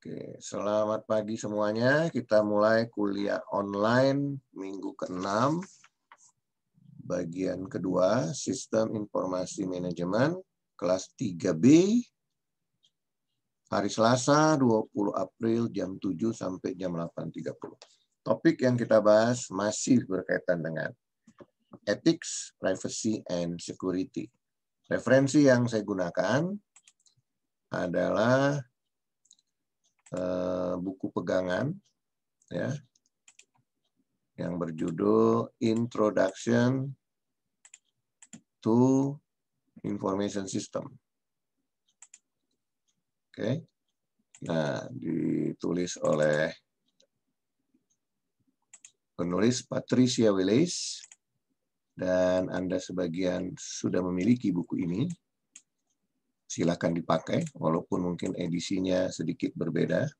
Oke, selamat pagi semuanya. Kita mulai kuliah online minggu ke-6, bagian kedua, Sistem Informasi Manajemen, kelas 3B, hari Selasa 20 April jam 7 sampai jam 8.30. Topik yang kita bahas masih berkaitan dengan Ethics, Privacy, and Security. Referensi yang saya gunakan adalah Eh, buku pegangan ya yang berjudul Introduction to Information System. Oke. Nah, ditulis oleh penulis Patricia Willis dan Anda sebagian sudah memiliki buku ini silakan dipakai walaupun mungkin edisinya sedikit berbeda.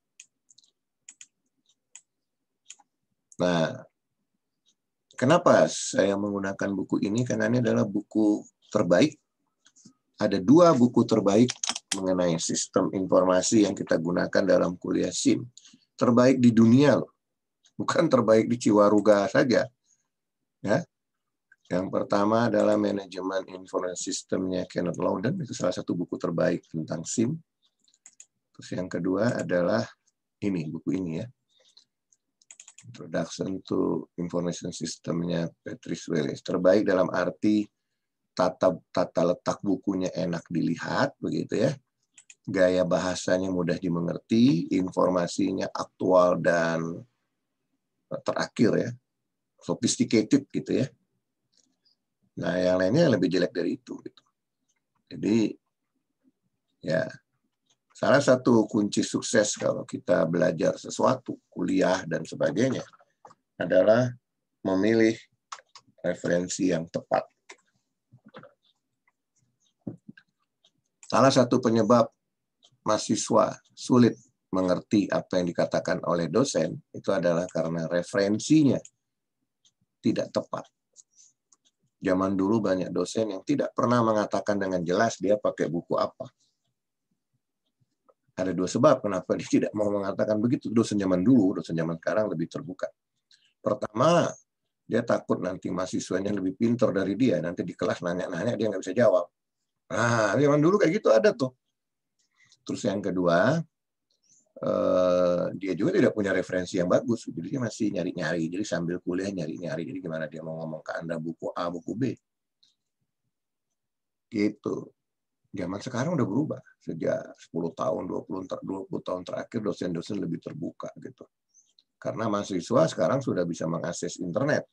Nah, kenapa saya menggunakan buku ini? Karena ini adalah buku terbaik. Ada dua buku terbaik mengenai sistem informasi yang kita gunakan dalam kuliah SIM. Terbaik di dunia, loh. bukan terbaik di Ciwaruga saja. Ya, yang pertama adalah manajemen informasi sistemnya Kenneth Lowden itu salah satu buku terbaik tentang SIM. Terus yang kedua adalah ini, buku ini ya. Introduction to Information Systemnya Patrice Willis. Terbaik dalam arti tata, tata letak bukunya enak dilihat, begitu ya. Gaya bahasanya mudah dimengerti, informasinya aktual dan terakhir ya. Sophisticated gitu ya Nah, yang lainnya lebih jelek dari itu. Gitu. Jadi, ya, salah satu kunci sukses kalau kita belajar sesuatu, kuliah dan sebagainya, adalah memilih referensi yang tepat. Salah satu penyebab mahasiswa sulit mengerti apa yang dikatakan oleh dosen itu adalah karena referensinya tidak tepat. Zaman dulu banyak dosen yang tidak pernah mengatakan dengan jelas dia pakai buku apa. Ada dua sebab kenapa dia tidak mau mengatakan begitu. Dosen zaman dulu, dosen zaman sekarang lebih terbuka. Pertama, dia takut nanti mahasiswanya lebih pintar dari dia. Nanti di kelas nanya-nanya dia nggak bisa jawab. Nah, zaman dulu kayak gitu ada tuh. Terus yang kedua, Eh, dia juga tidak punya referensi yang bagus, jadi dia masih nyari-nyari. Jadi sambil kuliah nyari-nyari, jadi gimana dia mau ngomong ke anda buku A, buku B, gitu. Zaman sekarang udah berubah sejak 10 tahun, 20, 20 tahun terakhir dosen-dosen lebih terbuka gitu. Karena mahasiswa sekarang sudah bisa mengakses internet.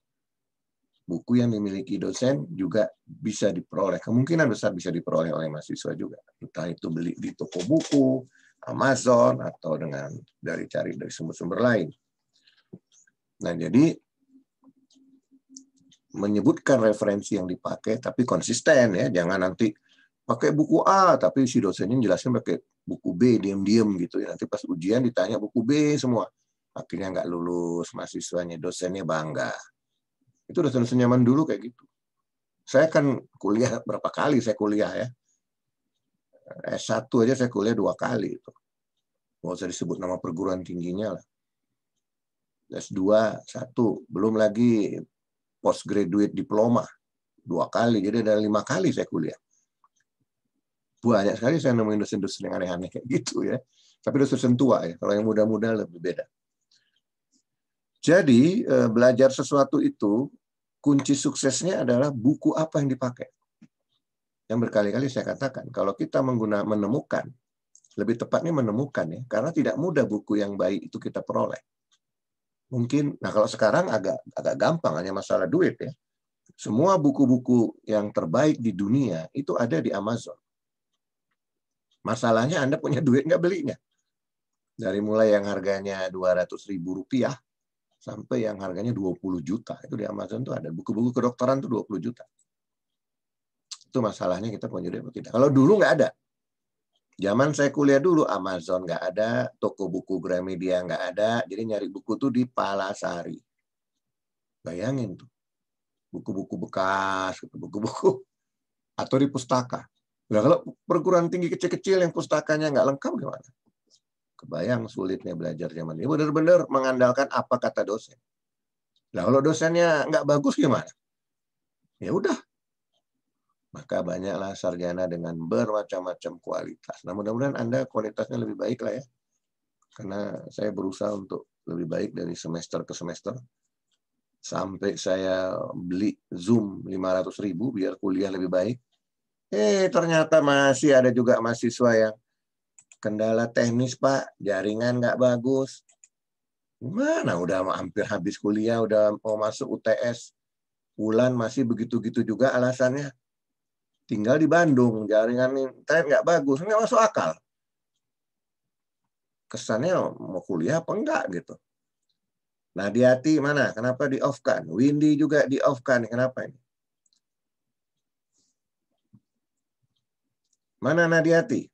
Buku yang dimiliki dosen juga bisa diperoleh. Kemungkinan besar bisa diperoleh oleh mahasiswa juga. Entah itu beli di toko buku, Amazon atau dengan dari cari dari sumber-sumber lain. Nah, jadi menyebutkan referensi yang dipakai tapi konsisten ya, jangan nanti pakai buku A tapi si dosennya jelasin pakai buku B diam-diam gitu ya. Nanti pas ujian ditanya buku B semua. Akhirnya nggak lulus mahasiswanya, dosennya bangga. Itu dosen-dosen zaman dulu kayak gitu. Saya kan kuliah berapa kali saya kuliah ya. Eh, S1 aja saya kuliah dua kali itu. mau saya disebut nama perguruan tingginya lah. S2, satu. Belum lagi postgraduate diploma. Dua kali. Jadi ada lima kali saya kuliah. Banyak sekali saya nemuin dosen-dosen yang aneh-aneh kayak gitu ya. Tapi dosen tua ya. Kalau yang muda-muda lebih beda. Jadi eh, belajar sesuatu itu kunci suksesnya adalah buku apa yang dipakai yang berkali-kali saya katakan, kalau kita menggunakan menemukan, lebih tepatnya menemukan ya, karena tidak mudah buku yang baik itu kita peroleh. Mungkin, nah kalau sekarang agak agak gampang hanya masalah duit ya. Semua buku-buku yang terbaik di dunia itu ada di Amazon. Masalahnya Anda punya duit nggak belinya. Dari mulai yang harganya dua ratus ribu rupiah sampai yang harganya 20 juta. Itu di Amazon tuh ada. Buku-buku kedokteran tuh 20 juta itu masalahnya kita punya penjual tidak Kalau dulu nggak ada. Zaman saya kuliah dulu Amazon nggak ada, toko buku Gramedia nggak ada, jadi nyari buku tuh di Palasari. Bayangin tuh, buku-buku bekas, gitu, buku-buku atau di pustaka. Nah, kalau perguruan tinggi kecil-kecil yang pustakanya nggak lengkap gimana? Kebayang sulitnya belajar zaman ini. Benar-benar mengandalkan apa kata dosen. Nah, kalau dosennya nggak bagus gimana? Ya udah, maka banyaklah sarjana dengan bermacam-macam kualitas. Nah, mudah-mudahan Anda kualitasnya lebih baik lah ya. Karena saya berusaha untuk lebih baik dari semester ke semester. Sampai saya beli Zoom 500 ribu biar kuliah lebih baik. Eh, ternyata masih ada juga mahasiswa yang kendala teknis, Pak. Jaringan nggak bagus. Gimana? Udah hampir habis kuliah, udah mau masuk UTS. Bulan masih begitu-gitu juga alasannya tinggal di Bandung, jaringan internet nggak bagus, nggak masuk akal. Kesannya mau kuliah apa enggak gitu. Nah di hati mana? Kenapa di off kan? Windy juga di off kan? Kenapa ini? Mana Nadiati?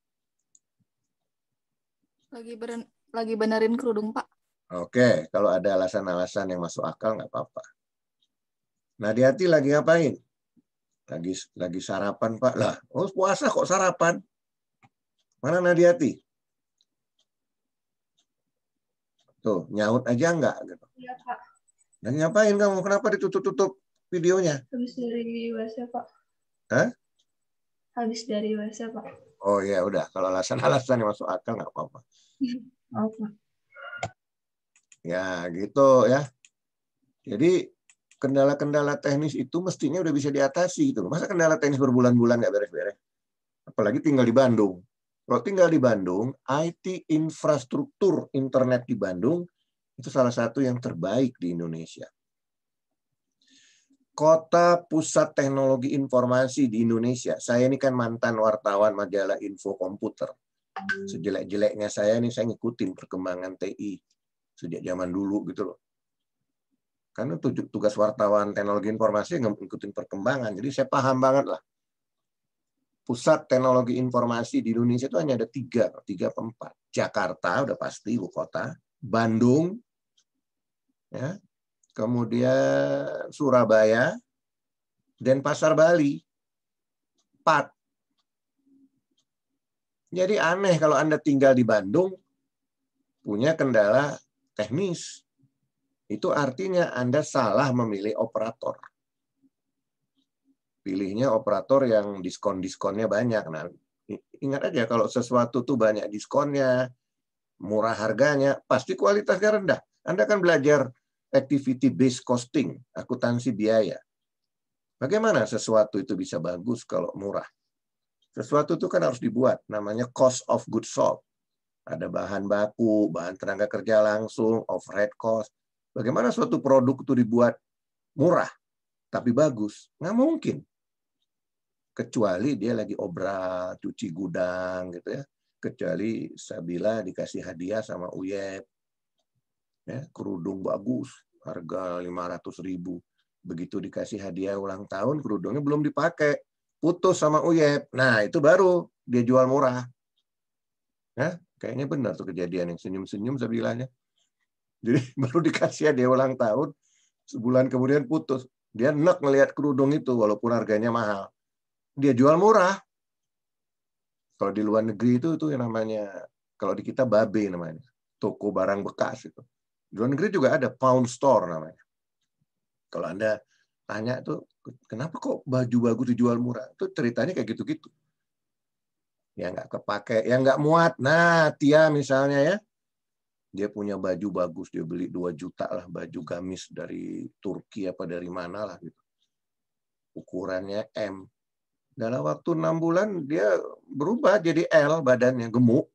Lagi beren, lagi benerin kerudung Pak. Oke, kalau ada alasan-alasan yang masuk akal nggak apa-apa. Nadiati lagi ngapain? lagi lagi sarapan Pak lah oh puasa kok sarapan mana Nadiati tuh nyaut aja enggak gitu iya Pak dan ngapain kamu kenapa ditutup-tutup videonya habis dari WhatsApp Pak Hah? habis dari wasa Pak oh ya udah kalau alasan-alasan yang masuk akal nggak apa apa oh, ya gitu ya jadi kendala-kendala teknis itu mestinya udah bisa diatasi gitu. Masa kendala teknis berbulan-bulan nggak beres-beres? Apalagi tinggal di Bandung. Kalau tinggal di Bandung, IT infrastruktur internet di Bandung itu salah satu yang terbaik di Indonesia. Kota pusat teknologi informasi di Indonesia. Saya ini kan mantan wartawan majalah Info Komputer. Sejelek-jeleknya saya ini saya ngikutin perkembangan TI sejak zaman dulu gitu loh. Karena tugas wartawan teknologi informasi ngikutin perkembangan. Jadi saya paham banget lah. Pusat teknologi informasi di Indonesia itu hanya ada tiga, tiga empat. Jakarta udah pasti ibu kota, Bandung, ya, kemudian Surabaya, dan Pasar Bali. Empat. Jadi aneh kalau Anda tinggal di Bandung, punya kendala teknis itu artinya Anda salah memilih operator. Pilihnya operator yang diskon-diskonnya banyak. Nah, ingat aja kalau sesuatu tuh banyak diskonnya, murah harganya, pasti kualitasnya rendah. Anda akan belajar activity based costing, akuntansi biaya. Bagaimana sesuatu itu bisa bagus kalau murah? Sesuatu itu kan harus dibuat, namanya cost of goods sold. Ada bahan baku, bahan tenaga kerja langsung, overhead cost. Bagaimana suatu produk itu dibuat murah tapi bagus? Nggak mungkin. Kecuali dia lagi obra, cuci gudang gitu ya. Kecuali Sabila dikasih hadiah sama Uyep. Ya, kerudung bagus, harga 500 ribu. Begitu dikasih hadiah ulang tahun, kerudungnya belum dipakai. Putus sama Uyep. Nah, itu baru dia jual murah. Ya, kayaknya benar tuh kejadian yang senyum-senyum Sabilanya. Jadi baru dikasih dia ulang tahun, sebulan kemudian putus. Dia enak ngelihat kerudung itu walaupun harganya mahal. Dia jual murah. Kalau di luar negeri itu itu yang namanya kalau di kita babe namanya, toko barang bekas itu. Di luar negeri juga ada pound store namanya. Kalau Anda tanya tuh kenapa kok baju bagus dijual murah? Itu ceritanya kayak gitu-gitu. Ya nggak kepake, ya nggak muat. Nah, Tia misalnya ya, dia punya baju bagus dia beli dua juta lah baju hmm. gamis dari Turki apa dari mana lah gitu ukurannya M dalam waktu enam bulan dia berubah jadi L badannya gemuk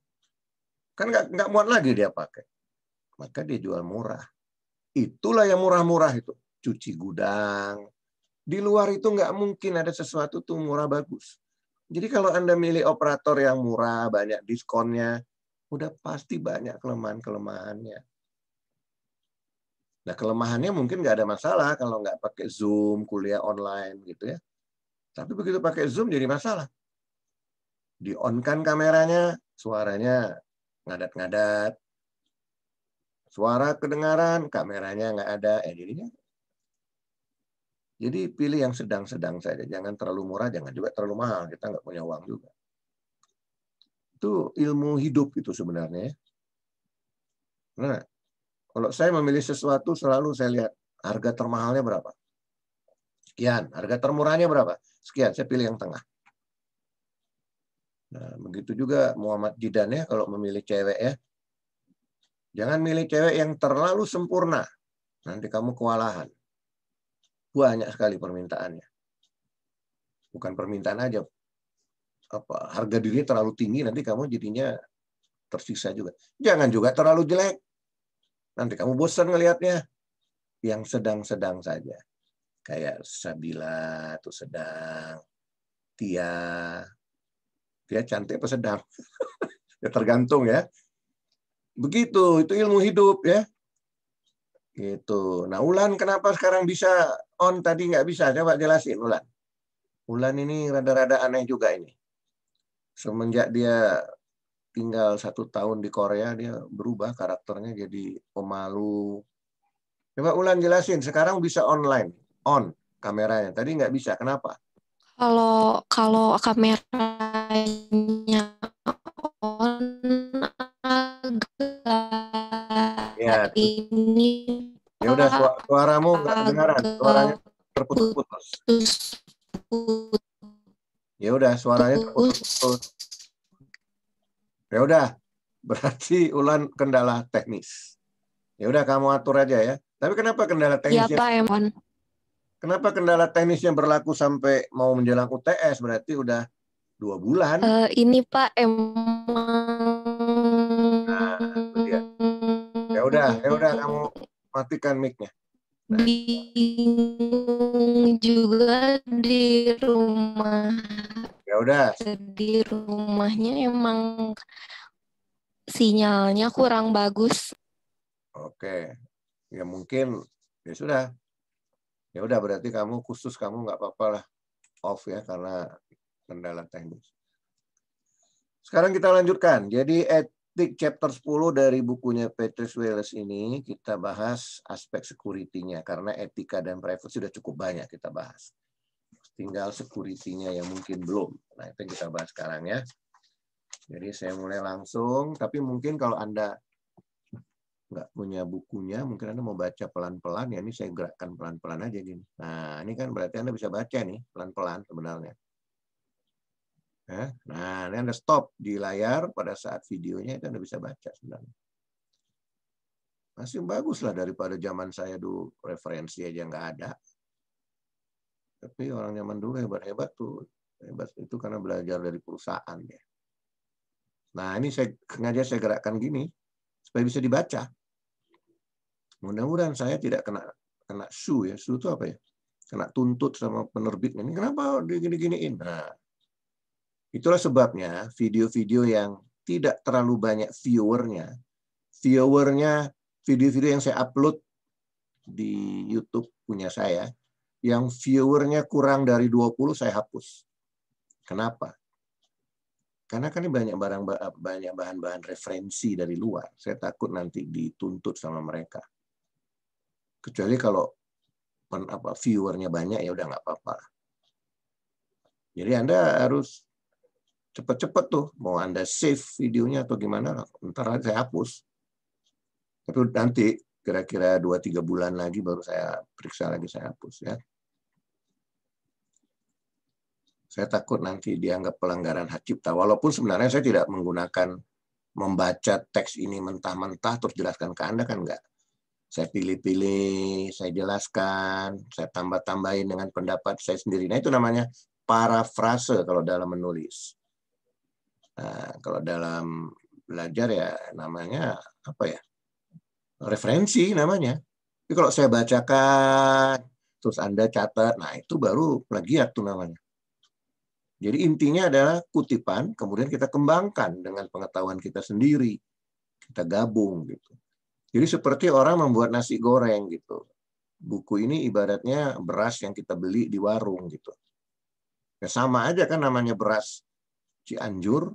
kan nggak nggak muat lagi dia pakai maka dia jual murah itulah yang murah-murah itu cuci gudang di luar itu nggak mungkin ada sesuatu tuh murah bagus jadi kalau anda milih operator yang murah banyak diskonnya udah pasti banyak kelemahan-kelemahannya. Nah, kelemahannya mungkin nggak ada masalah kalau nggak pakai Zoom, kuliah online gitu ya. Tapi begitu pakai Zoom jadi masalah. Di-on-kan kameranya, suaranya ngadat-ngadat. Suara kedengaran, kameranya nggak ada, editingnya. Jadi pilih yang sedang-sedang saja, jangan terlalu murah, jangan juga terlalu mahal. Kita nggak punya uang juga. Itu ilmu hidup itu sebenarnya. Ya. Nah, kalau saya memilih sesuatu selalu saya lihat harga termahalnya berapa. Sekian, harga termurahnya berapa? Sekian, saya pilih yang tengah. Nah, begitu juga Muhammad Jidan ya kalau memilih cewek ya. Jangan milih cewek yang terlalu sempurna. Nanti kamu kewalahan. Banyak sekali permintaannya. Bukan permintaan aja, apa harga diri terlalu tinggi nanti kamu jadinya tersiksa juga. Jangan juga terlalu jelek. Nanti kamu bosan ngelihatnya. Yang sedang-sedang saja. Kayak Sabila tuh sedang. Tia. Tia cantik apa sedang? ya tergantung ya. Begitu, itu ilmu hidup ya. Gitu. Nah, Ulan kenapa sekarang bisa on tadi nggak bisa? Coba jelasin Ulan. Ulan ini rada-rada aneh juga ini semenjak dia tinggal satu tahun di Korea dia berubah karakternya jadi pemalu. Coba ulan jelasin sekarang bisa online on kameranya tadi nggak bisa kenapa? Kalau kalau kameranya on ya. agak ya. ini. Ya udah suaramu nggak kedengaran suaranya terputus-putus. Ya udah suaranya terputus. Ya udah, berarti ulan kendala teknis. Ya udah kamu atur aja ya. Tapi kenapa kendala iya, teknisnya? Ya Kenapa kendala teknisnya berlaku sampai mau menjelang UTS? Berarti udah dua bulan. Uh, ini Pak emang. Nah, Ya udah, ya udah kamu matikan micnya bingung juga di rumah ya udah di rumahnya emang sinyalnya kurang bagus oke ya mungkin ya sudah ya udah berarti kamu khusus kamu nggak apa-apa lah off ya karena kendala teknis sekarang kita lanjutkan jadi at di chapter 10 dari bukunya Patrice Wales ini kita bahas aspek security-nya karena etika dan privacy sudah cukup banyak kita bahas. Tinggal security-nya yang mungkin belum. Nah, itu yang kita bahas sekarang ya. Jadi saya mulai langsung, tapi mungkin kalau Anda nggak punya bukunya, mungkin Anda mau baca pelan-pelan, ya ini saya gerakkan pelan-pelan aja gini. Nah, ini kan berarti Anda bisa baca nih, pelan-pelan sebenarnya. Ya. Nah, ini Anda stop di layar pada saat videonya itu Anda bisa baca sebenarnya. Masih bagus lah daripada zaman saya dulu referensi aja nggak ada. Tapi orang zaman dulu hebat-hebat tuh. Hebat itu karena belajar dari perusahaan ya. Nah, ini saya sengaja saya gerakkan gini supaya bisa dibaca. Mudah-mudahan saya tidak kena kena su ya. Su itu apa ya? Kena tuntut sama penerbit. Ini kenapa digini-giniin? Nah, Itulah sebabnya video-video yang tidak terlalu banyak viewernya, viewernya video-video yang saya upload di YouTube punya saya, yang viewernya kurang dari 20 saya hapus. Kenapa? Karena kan ini banyak barang banyak bahan-bahan referensi dari luar. Saya takut nanti dituntut sama mereka. Kecuali kalau apa viewernya banyak ya udah nggak apa-apa. Jadi Anda harus cepat-cepat tuh mau anda save videonya atau gimana ntar saya hapus tapi nanti kira-kira 2 tiga bulan lagi baru saya periksa lagi saya hapus ya saya takut nanti dianggap pelanggaran hak cipta walaupun sebenarnya saya tidak menggunakan membaca teks ini mentah-mentah terus jelaskan ke anda kan enggak saya pilih-pilih, saya jelaskan, saya tambah-tambahin dengan pendapat saya sendiri. Nah itu namanya parafrase kalau dalam menulis. Nah, kalau dalam belajar ya namanya apa ya? Referensi namanya. Tapi kalau saya bacakan, terus Anda catat, nah itu baru plagiat tuh namanya. Jadi intinya adalah kutipan, kemudian kita kembangkan dengan pengetahuan kita sendiri. Kita gabung gitu. Jadi seperti orang membuat nasi goreng gitu. Buku ini ibaratnya beras yang kita beli di warung gitu. Ya sama aja kan namanya beras Cianjur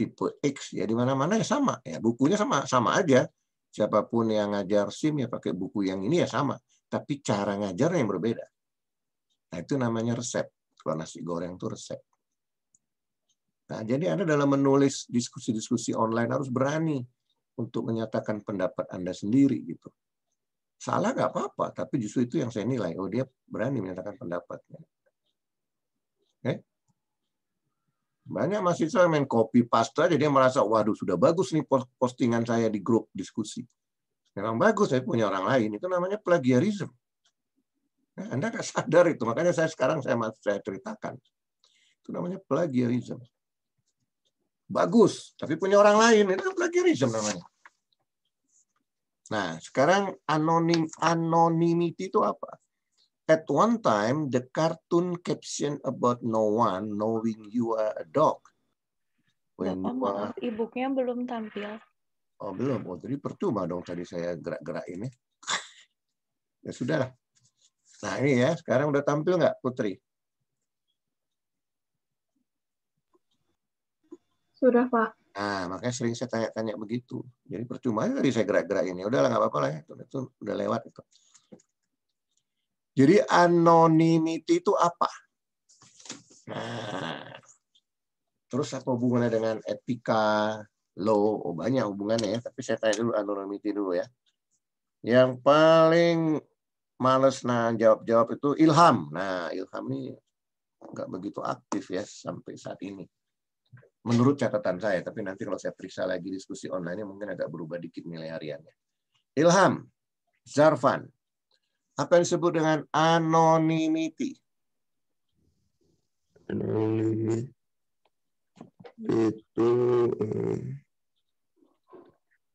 tipe X ya di mana-mana ya sama ya bukunya sama sama aja siapapun yang ngajar SIM ya pakai buku yang ini ya sama tapi cara ngajarnya yang berbeda nah itu namanya resep kalau nasi goreng itu resep nah jadi anda dalam menulis diskusi-diskusi online harus berani untuk menyatakan pendapat anda sendiri gitu salah nggak apa-apa tapi justru itu yang saya nilai oh dia berani menyatakan pendapatnya okay? Banyak mahasiswa yang main copy paste jadi dia merasa waduh sudah bagus nih postingan saya di grup diskusi. Memang bagus saya punya orang lain itu namanya plagiarisme. Nah, Anda nggak sadar itu makanya saya sekarang saya saya ceritakan itu namanya plagiarisme. Bagus tapi punya orang lain itu kan plagiarisme namanya. Nah sekarang anonim anonimity itu apa? At one time, the cartoon caption about no one knowing you are a dog. When Bapak, maaf, uh, are... belum tampil. Oh, belum. Oh, jadi percuma dong tadi saya gerak gerak ini. ya sudah Nah, ini ya. Sekarang udah tampil nggak, Putri? Sudah, Pak. Nah, makanya sering saya tanya-tanya begitu. Jadi percuma tadi saya gerak-gerak ini. Udah lah, nggak apa-apa lah ya. Itu, itu udah lewat. Itu. Jadi anonimiti itu apa? Nah, terus apa hubungannya dengan etika, law? Oh, banyak hubungannya ya, tapi saya tanya dulu anonimiti dulu ya. Yang paling males nah jawab-jawab itu ilham. Nah, ilham ini nggak begitu aktif ya sampai saat ini. Menurut catatan saya, tapi nanti kalau saya periksa lagi diskusi online ini mungkin agak berubah dikit nilai hariannya. Ilham, Zarfan, apa yang disebut dengan anonimiti? Anonimiti itu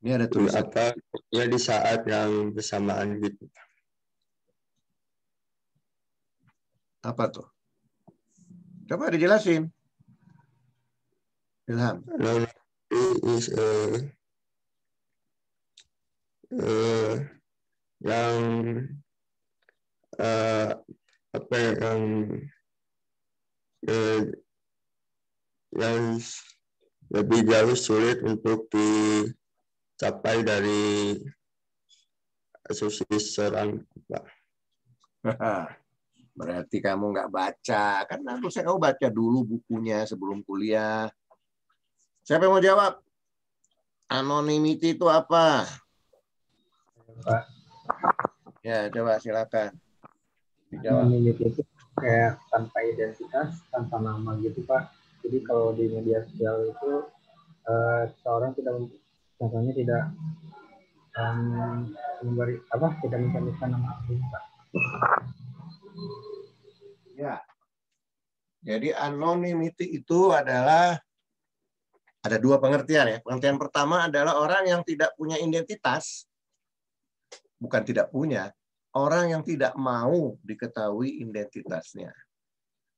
ini ada eh, tulis apa ya di saat yang bersamaan gitu. Apa tuh? Coba dijelasin. Ilham. is a eh, a, eh, yang uh, apa yang uh, yang lebih jauh sulit untuk dicapai dari asosiasi serang Pak. Berarti kamu nggak baca. Karena aku saya kamu baca dulu bukunya sebelum kuliah. Siapa yang mau jawab? anonimiti itu apa? Pak. Ya, coba silakan di hmm, Anonymity itu iya, iya, iya. kayak tanpa identitas, tanpa nama gitu Pak. Jadi kalau di media sosial itu uh, eh, seorang tidak contohnya tidak um, memberi apa tidak mencantumkan nama asli Pak. Ya. Jadi anonymity itu adalah ada dua pengertian ya. Pengertian pertama adalah orang yang tidak punya identitas, bukan tidak punya, orang yang tidak mau diketahui identitasnya,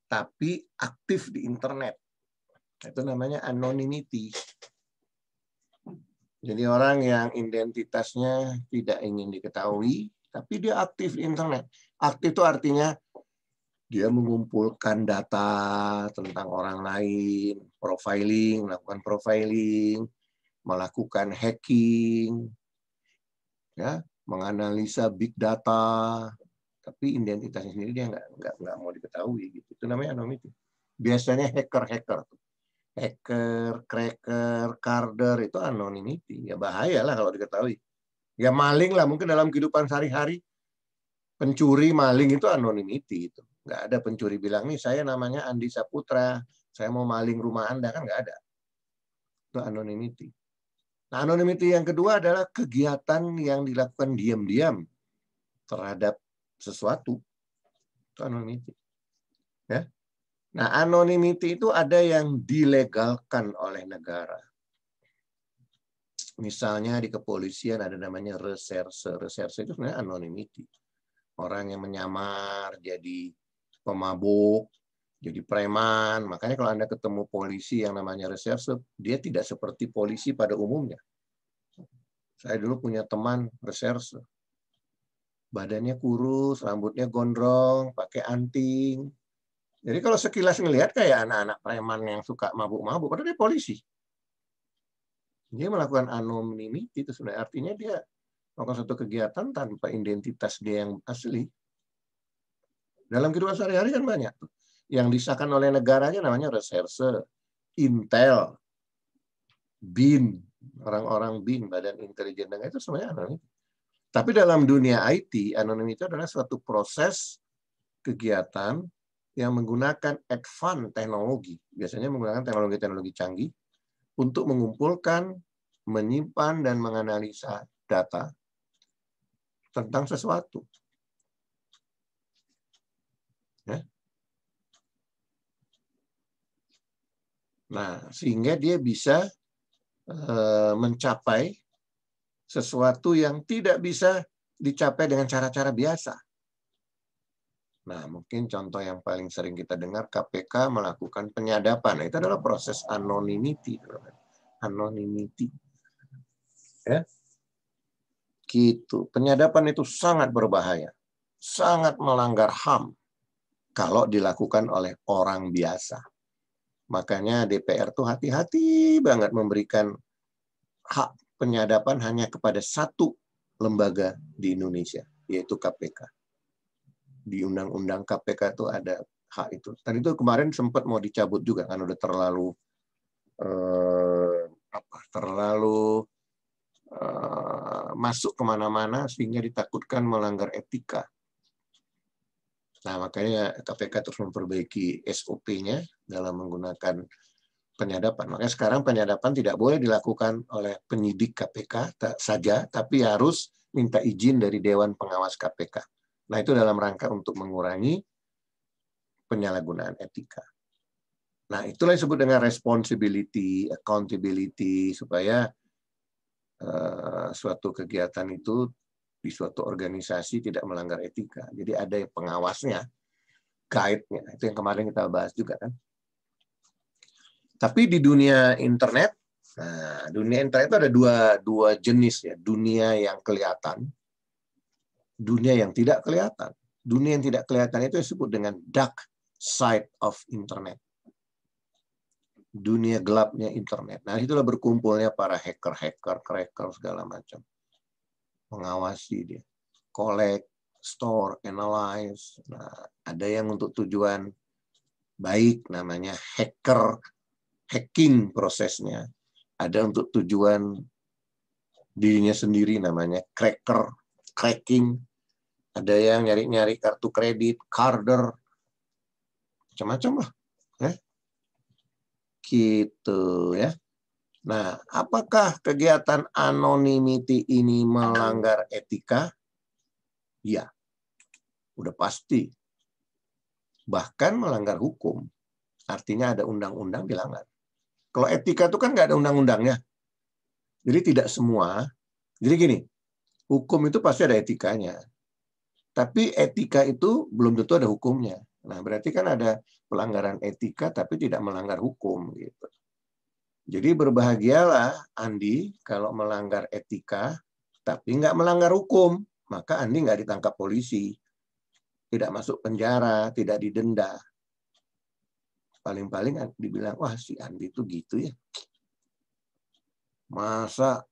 tapi aktif di internet. Itu namanya anonymity. Jadi orang yang identitasnya tidak ingin diketahui, tapi dia aktif di internet. Aktif itu artinya dia mengumpulkan data tentang orang lain, profiling, melakukan profiling, melakukan hacking, ya menganalisa big data, tapi identitasnya sendiri dia nggak nggak nggak mau diketahui gitu. Itu namanya anonim Biasanya hacker-hacker hacker, cracker, carder itu anonimity. Ya bahaya lah kalau diketahui. Ya maling lah mungkin dalam kehidupan sehari-hari pencuri maling itu anonimity itu. Nggak ada pencuri bilang nih saya namanya Andi Saputra, saya mau maling rumah Anda kan nggak ada. Itu anonimity. Nah, yang kedua adalah kegiatan yang dilakukan diam-diam terhadap sesuatu. Itu anonimiti. Ya. Nah, anonimiti itu ada yang dilegalkan oleh negara. Misalnya di kepolisian ada namanya reserse. Reserse itu sebenarnya anonimiti. Orang yang menyamar jadi pemabuk, jadi preman. Makanya kalau Anda ketemu polisi yang namanya reserse, dia tidak seperti polisi pada umumnya. Saya dulu punya teman reserse. Badannya kurus, rambutnya gondrong, pakai anting. Jadi kalau sekilas ngelihat kayak anak-anak preman yang suka mabuk-mabuk, padahal dia polisi. Dia melakukan anonymity itu sebenarnya artinya dia melakukan satu kegiatan tanpa identitas dia yang asli. Dalam kehidupan sehari-hari kan banyak yang disahkan oleh negaranya namanya reserse, intel, bin, orang-orang bin, badan intelijen dan itu semuanya anonim. Tapi dalam dunia IT, anonim itu adalah suatu proses kegiatan yang menggunakan advance teknologi, biasanya menggunakan teknologi-teknologi canggih, untuk mengumpulkan, menyimpan, dan menganalisa data tentang sesuatu. Nah, sehingga dia bisa eh, mencapai sesuatu yang tidak bisa dicapai dengan cara-cara biasa. Nah, mungkin contoh yang paling sering kita dengar KPK melakukan penyadapan. Nah, itu adalah proses anonimiti. Anonimiti. Ya. Gitu. Penyadapan itu sangat berbahaya. Sangat melanggar HAM kalau dilakukan oleh orang biasa Makanya DPR tuh hati-hati banget memberikan hak penyadapan hanya kepada satu lembaga di Indonesia, yaitu KPK. Di Undang-Undang KPK itu ada hak itu. Dan itu kemarin sempat mau dicabut juga kan udah terlalu eh, apa terlalu eh, masuk kemana-mana sehingga ditakutkan melanggar etika. Nah, makanya KPK terus memperbaiki SOP-nya dalam menggunakan penyadapan. Makanya sekarang penyadapan tidak boleh dilakukan oleh penyidik KPK saja, tapi harus minta izin dari Dewan Pengawas KPK. Nah, itu dalam rangka untuk mengurangi penyalahgunaan etika. Nah, itulah yang disebut dengan responsibility, accountability, supaya uh, suatu kegiatan itu di suatu organisasi tidak melanggar etika. Jadi ada yang pengawasnya, guide-nya. Itu yang kemarin kita bahas juga kan. Tapi di dunia internet, nah, dunia internet itu ada dua, dua jenis ya. Dunia yang kelihatan, dunia yang tidak kelihatan. Dunia yang tidak kelihatan itu disebut dengan dark side of internet. Dunia gelapnya internet. Nah, itulah berkumpulnya para hacker-hacker, cracker, segala macam mengawasi dia. Collect, store, analyze. Nah, ada yang untuk tujuan baik namanya hacker, hacking prosesnya. Ada untuk tujuan dirinya sendiri namanya cracker, cracking. Ada yang nyari-nyari kartu kredit, carder, macam-macam lah. Ya. Gitu ya. Nah, apakah kegiatan anonimiti ini melanggar etika? Ya, udah pasti. Bahkan melanggar hukum. Artinya ada undang-undang dilanggar. Kalau etika itu kan nggak ada undang-undangnya. Jadi tidak semua. Jadi gini, hukum itu pasti ada etikanya. Tapi etika itu belum tentu ada hukumnya. Nah, berarti kan ada pelanggaran etika tapi tidak melanggar hukum gitu. Jadi berbahagialah Andi kalau melanggar etika, tapi nggak melanggar hukum. Maka Andi nggak ditangkap polisi, tidak masuk penjara, tidak didenda. Paling-paling dibilang, wah si Andi itu gitu ya. Masa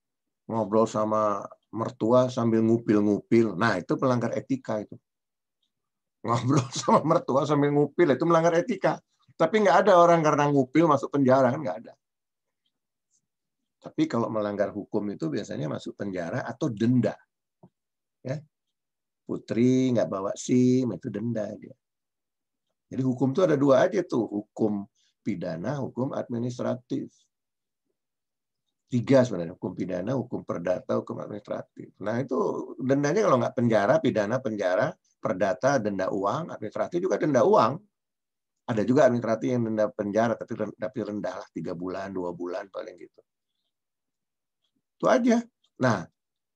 ngobrol sama mertua sambil ngupil-ngupil. Nah, itu pelanggar etika itu. Ngobrol sama mertua sambil ngupil itu melanggar etika. Tapi nggak ada orang karena ngupil masuk penjara kan nggak ada. Tapi kalau melanggar hukum itu biasanya masuk penjara atau denda. Ya. Putri nggak bawa SIM itu denda dia. Jadi hukum itu ada dua aja tuh, hukum pidana, hukum administratif. Tiga sebenarnya, hukum pidana, hukum perdata, hukum administratif. Nah itu dendanya kalau nggak penjara, pidana, penjara, perdata, denda uang, administratif juga denda uang. Ada juga administratif yang denda penjara, tapi tapi rendah lah, tiga bulan, dua bulan paling gitu. Itu aja. Nah,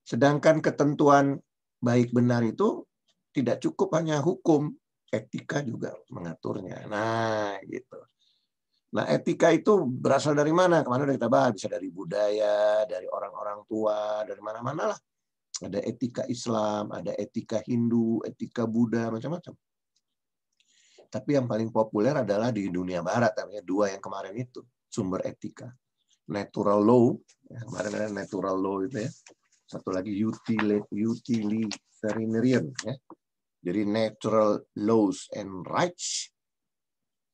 sedangkan ketentuan baik benar itu tidak cukup hanya hukum, etika juga mengaturnya. Nah, gitu. Nah, etika itu berasal dari mana? Kemana dari kita bahas? Bisa dari budaya, dari orang-orang tua, dari mana-mana lah. Ada etika Islam, ada etika Hindu, etika Buddha, macam-macam. Tapi yang paling populer adalah di dunia barat, namanya dua yang kemarin itu, sumber etika natural law. Ya, kemarin ada natural law itu ya. Satu lagi utilitarianism ya. Jadi natural laws and rights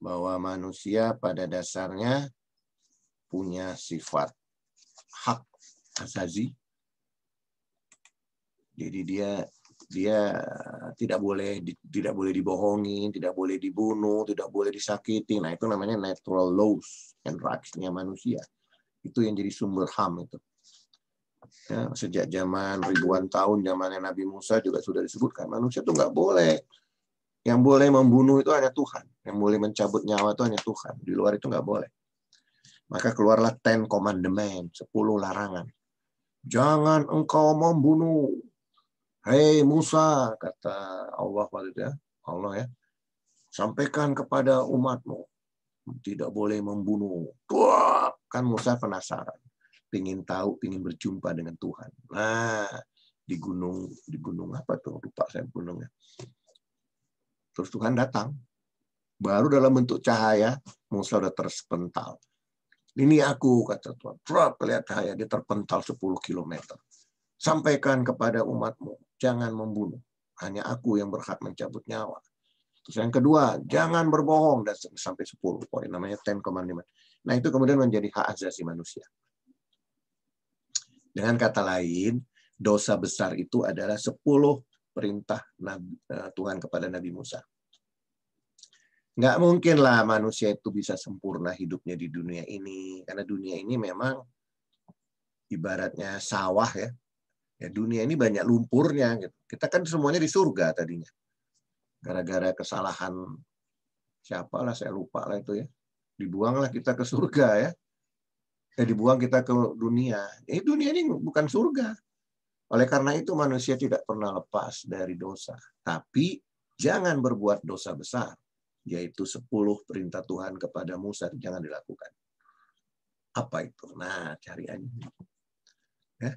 bahwa manusia pada dasarnya punya sifat hak asasi. Jadi dia dia tidak boleh tidak boleh dibohongi, tidak boleh dibunuh, tidak boleh disakiti. Nah, itu namanya natural laws and rights-nya manusia itu yang jadi sumber ham itu ya, sejak zaman ribuan tahun zamannya Nabi Musa juga sudah disebutkan manusia itu nggak boleh yang boleh membunuh itu hanya Tuhan yang boleh mencabut nyawa itu hanya Tuhan di luar itu nggak boleh maka keluarlah ten commandment sepuluh larangan jangan engkau membunuh hei Musa kata Allah waktu itu ya Allah ya sampaikan kepada umatmu tidak boleh membunuh. Tuhan, kan Musa penasaran. Ingin tahu, ingin berjumpa dengan Tuhan. Nah, di gunung, di gunung apa tuh? Lupa saya gunungnya. Terus Tuhan datang. Baru dalam bentuk cahaya, Musa sudah terpental. Ini aku, kata Tuhan. Tuh, lihat cahaya, dia terpental 10 km. Sampaikan kepada umatmu, jangan membunuh. Hanya aku yang berhak mencabut nyawa. Terus yang kedua, jangan berbohong dan sampai 10 poin namanya ten commandment. Nah, itu kemudian menjadi hak asasi manusia. Dengan kata lain, dosa besar itu adalah 10 perintah Nabi, eh, Tuhan kepada Nabi Musa. Nggak mungkin lah manusia itu bisa sempurna hidupnya di dunia ini. Karena dunia ini memang ibaratnya sawah ya. ya dunia ini banyak lumpurnya. Gitu. Kita kan semuanya di surga tadinya gara-gara kesalahan siapa lah saya lupa lah itu ya dibuanglah kita ke surga ya eh, dibuang kita ke dunia eh, dunia ini bukan surga oleh karena itu manusia tidak pernah lepas dari dosa tapi jangan berbuat dosa besar yaitu sepuluh perintah Tuhan kepada Musa jangan dilakukan apa itu nah cari aja ya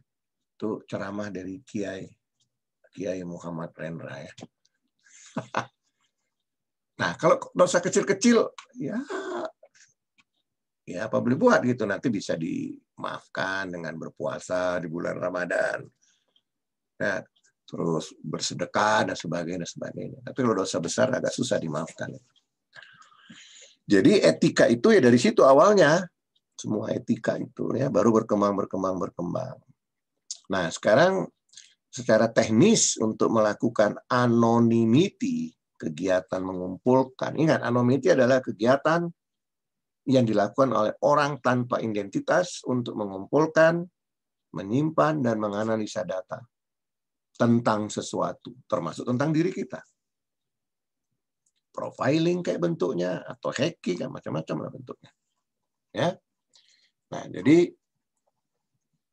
itu ceramah dari Kiai Kiai Muhammad Renra ya nah, kalau dosa kecil-kecil ya ya apa boleh buat gitu nanti bisa dimaafkan dengan berpuasa di bulan Ramadan. ya terus bersedekah dan sebagainya dan sebagainya. Tapi kalau dosa besar agak susah dimaafkan. Jadi etika itu ya dari situ awalnya semua etika itu ya baru berkembang berkembang berkembang. Nah, sekarang secara teknis untuk melakukan anonimiti kegiatan mengumpulkan. Ingat, anonimiti adalah kegiatan yang dilakukan oleh orang tanpa identitas untuk mengumpulkan, menyimpan, dan menganalisa data tentang sesuatu, termasuk tentang diri kita. Profiling kayak bentuknya, atau hacking, macam-macam lah bentuknya. Ya, Nah, jadi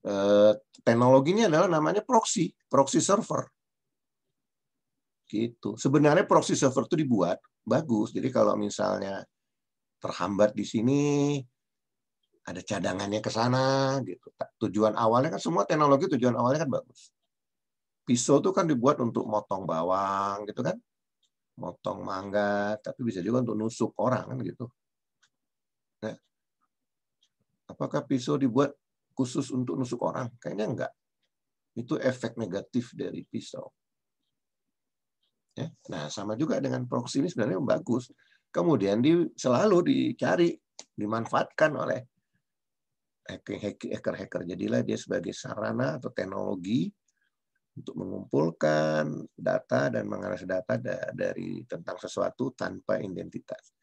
Eh, teknologinya adalah namanya proxy, proxy server. Gitu. Sebenarnya proxy server itu dibuat bagus. Jadi kalau misalnya terhambat di sini, ada cadangannya ke sana gitu. Tujuan awalnya kan semua teknologi tujuan awalnya kan bagus. Pisau itu kan dibuat untuk motong bawang gitu kan. Motong mangga, tapi bisa juga untuk nusuk orang kan gitu. Nah, apakah pisau dibuat khusus untuk nusuk orang? Kayaknya enggak. Itu efek negatif dari pisau. Ya. Nah, sama juga dengan proksi ini sebenarnya bagus. Kemudian di, selalu dicari, dimanfaatkan oleh hacker-hacker. Jadilah dia sebagai sarana atau teknologi untuk mengumpulkan data dan menganalisis data dari tentang sesuatu tanpa identitas.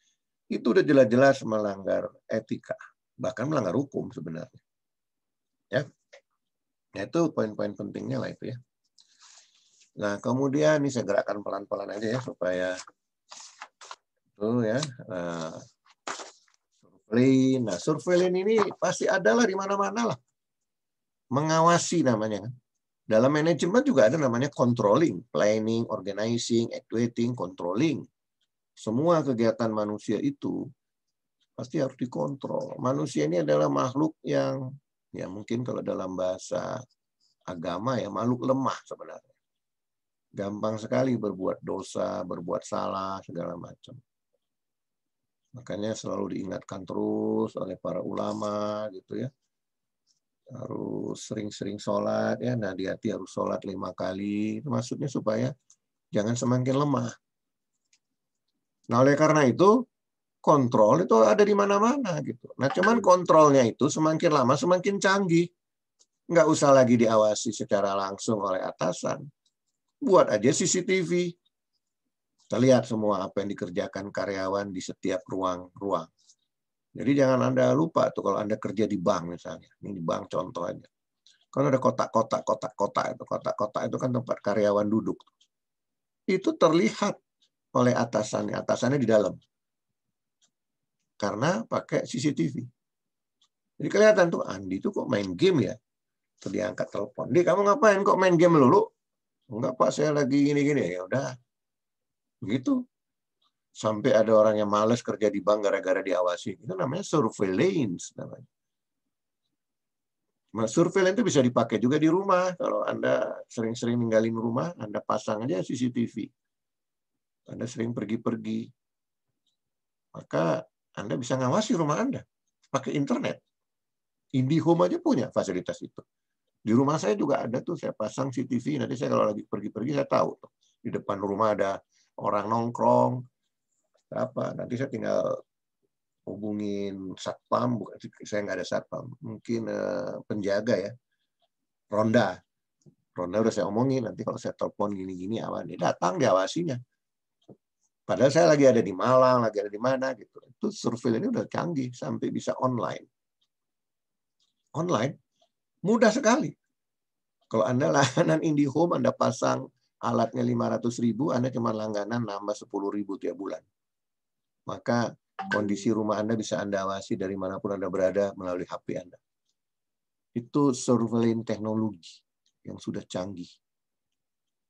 Itu udah jelas-jelas melanggar etika, bahkan melanggar hukum sebenarnya. Ya. Nah, itu poin-poin pentingnya lah itu ya. Nah, kemudian ini saya gerakan pelan-pelan aja ya supaya itu ya. Eh, nah, Nah, surveillin ini pasti ada lah di mana-mana lah. Mengawasi namanya Dalam manajemen juga ada namanya controlling, planning, organizing, actuating, controlling. Semua kegiatan manusia itu pasti harus dikontrol. Manusia ini adalah makhluk yang ya mungkin kalau dalam bahasa agama ya makhluk lemah sebenarnya. Gampang sekali berbuat dosa, berbuat salah, segala macam. Makanya selalu diingatkan terus oleh para ulama gitu ya. Harus sering-sering sholat ya. Nah di hati harus sholat lima kali. Itu maksudnya supaya jangan semakin lemah. Nah oleh karena itu kontrol itu ada di mana-mana gitu. Nah, cuman kontrolnya itu semakin lama semakin canggih. Nggak usah lagi diawasi secara langsung oleh atasan. Buat aja CCTV. Kita lihat semua apa yang dikerjakan karyawan di setiap ruang-ruang. Jadi jangan Anda lupa tuh kalau Anda kerja di bank misalnya. Ini di bank contoh aja. Kan ada kotak-kotak, kotak-kotak itu. Kotak-kotak itu kan tempat karyawan duduk. Itu terlihat oleh atasannya. Atasannya di dalam karena pakai CCTV. Jadi kelihatan tuh Andi tuh kok main game ya. Terus telepon. Dia kamu ngapain kok main game lulu? Enggak Pak, saya lagi gini-gini. Ya udah. Begitu. Sampai ada orang yang males kerja di bank gara-gara diawasi. Itu namanya surveillance namanya. Nah, surveillance itu bisa dipakai juga di rumah. Kalau Anda sering-sering ninggalin rumah, Anda pasang aja CCTV. Anda sering pergi-pergi. Maka anda bisa ngawasi rumah Anda pakai internet. IndiHome aja punya fasilitas itu. Di rumah saya juga ada tuh, saya pasang CCTV, nanti saya kalau lagi pergi-pergi saya tahu. Tuh. Di depan rumah ada orang nongkrong, apa nanti saya tinggal hubungin satpam, bukan saya nggak ada satpam, mungkin uh, penjaga ya, ronda. Ronda udah saya omongin, nanti kalau saya telepon gini-gini awan Dia datang diawasinya. Padahal saya lagi ada di Malang, lagi ada di mana gitu. Itu survei ini udah canggih sampai bisa online. Online mudah sekali. Kalau Anda langganan IndiHome, Anda pasang alatnya 500 ribu, Anda cuma langganan nambah 10 ribu tiap bulan. Maka kondisi rumah Anda bisa Anda awasi dari manapun Anda berada melalui HP Anda. Itu surveillance teknologi yang sudah canggih.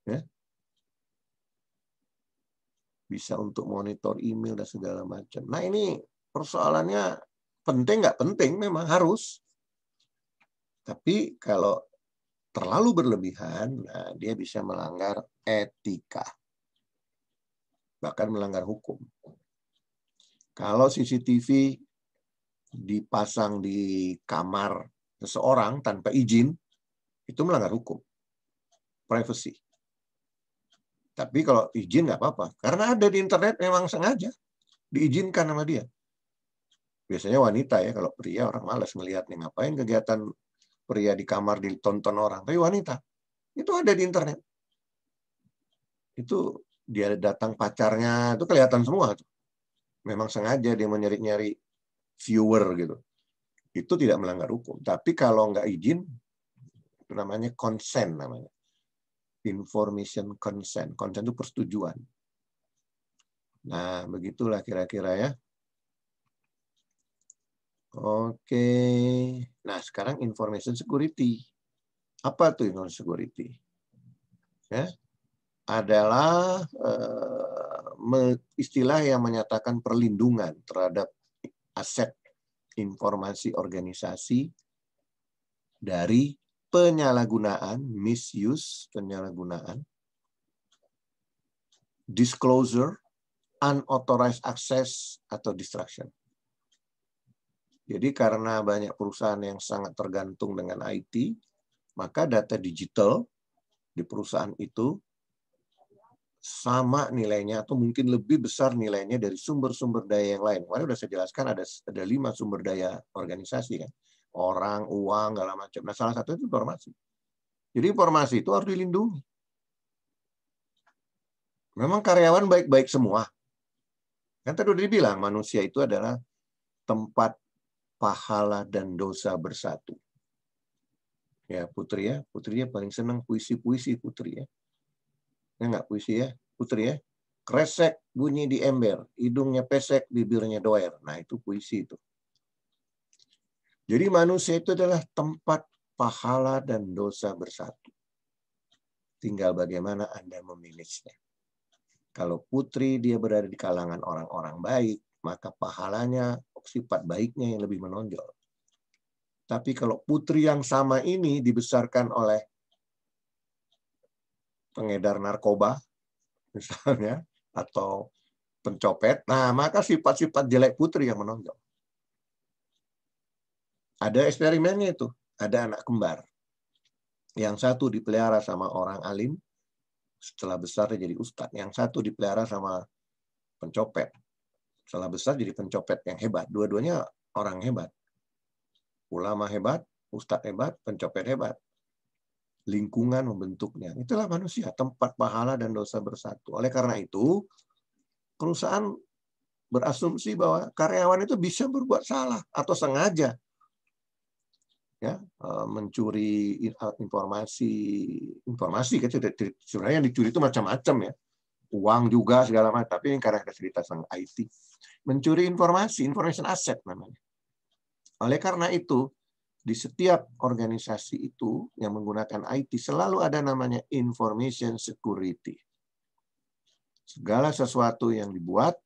Ya, bisa untuk monitor email dan segala macam. Nah ini persoalannya penting nggak penting memang harus. Tapi kalau terlalu berlebihan, nah dia bisa melanggar etika. Bahkan melanggar hukum. Kalau CCTV dipasang di kamar seseorang tanpa izin, itu melanggar hukum. Privacy. Tapi kalau izin nggak apa-apa. Karena ada di internet memang sengaja diizinkan sama dia. Biasanya wanita ya, kalau pria orang malas melihat nih ngapain kegiatan pria di kamar ditonton orang. Tapi wanita itu ada di internet. Itu dia datang pacarnya itu kelihatan semua Memang sengaja dia menyari-nyari viewer gitu. Itu tidak melanggar hukum. Tapi kalau nggak izin itu namanya konsen namanya information consent. Consent itu persetujuan. Nah, begitulah kira-kira ya. Oke. Nah, sekarang information security. Apa tuh information security? Ya. Adalah uh, istilah yang menyatakan perlindungan terhadap aset informasi organisasi dari penyalahgunaan, misuse, penyalahgunaan, disclosure, unauthorized access, atau distraction. Jadi karena banyak perusahaan yang sangat tergantung dengan IT, maka data digital di perusahaan itu sama nilainya atau mungkin lebih besar nilainya dari sumber-sumber daya yang lain. Kemarin sudah saya jelaskan ada ada lima sumber daya organisasi kan orang, uang, segala macam. Nah, salah satu itu informasi. Jadi informasi itu harus dilindungi. Memang karyawan baik-baik semua. Kan tadi udah dibilang manusia itu adalah tempat pahala dan dosa bersatu. Ya Putri ya, Putri ya paling senang puisi-puisi Putri ya. Ya nggak puisi ya, Putri ya. Kresek bunyi di ember, hidungnya pesek, bibirnya doer. Nah itu puisi itu. Jadi manusia itu adalah tempat pahala dan dosa bersatu. Tinggal bagaimana Anda memilihnya. Kalau putri dia berada di kalangan orang-orang baik, maka pahalanya, sifat baiknya yang lebih menonjol. Tapi kalau putri yang sama ini dibesarkan oleh pengedar narkoba, misalnya, atau pencopet, nah maka sifat-sifat jelek putri yang menonjol. Ada eksperimennya itu. Ada anak kembar. Yang satu dipelihara sama orang alim, setelah besar jadi ustadz. Yang satu dipelihara sama pencopet. Setelah besar jadi pencopet yang hebat. Dua-duanya orang hebat. Ulama hebat, ustadz hebat, pencopet hebat. Lingkungan membentuknya. Itulah manusia, tempat pahala dan dosa bersatu. Oleh karena itu, perusahaan berasumsi bahwa karyawan itu bisa berbuat salah atau sengaja ya eh, mencuri eh, informasi informasi kan sebenarnya yang dicuri itu macam-macam ya uang juga segala macam tapi ini karena cerita tentang IT mencuri informasi information asset namanya oleh karena itu di setiap organisasi itu yang menggunakan IT selalu ada namanya information security segala sesuatu yang dibuat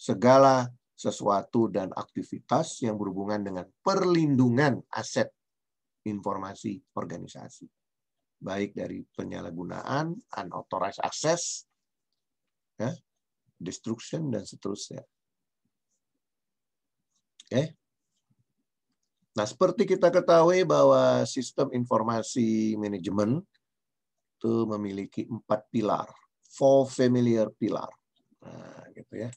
segala sesuatu dan aktivitas yang berhubungan dengan perlindungan aset informasi organisasi. Baik dari penyalahgunaan, unauthorized access, ya, destruction, dan seterusnya. Oke. Nah, seperti kita ketahui bahwa sistem informasi manajemen itu memiliki empat pilar, four familiar pilar. Nah, gitu ya.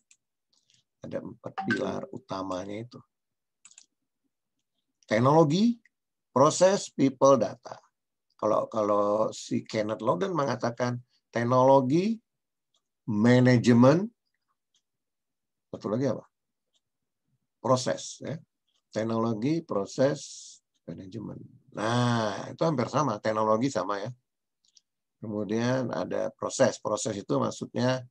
Ada empat pilar utamanya itu. Teknologi, proses, people, data. Kalau kalau si Kenneth Logan mengatakan teknologi, manajemen, satu lagi apa? Proses, ya. Teknologi, proses, manajemen. Nah, itu hampir sama, teknologi sama ya. Kemudian ada proses. Proses itu maksudnya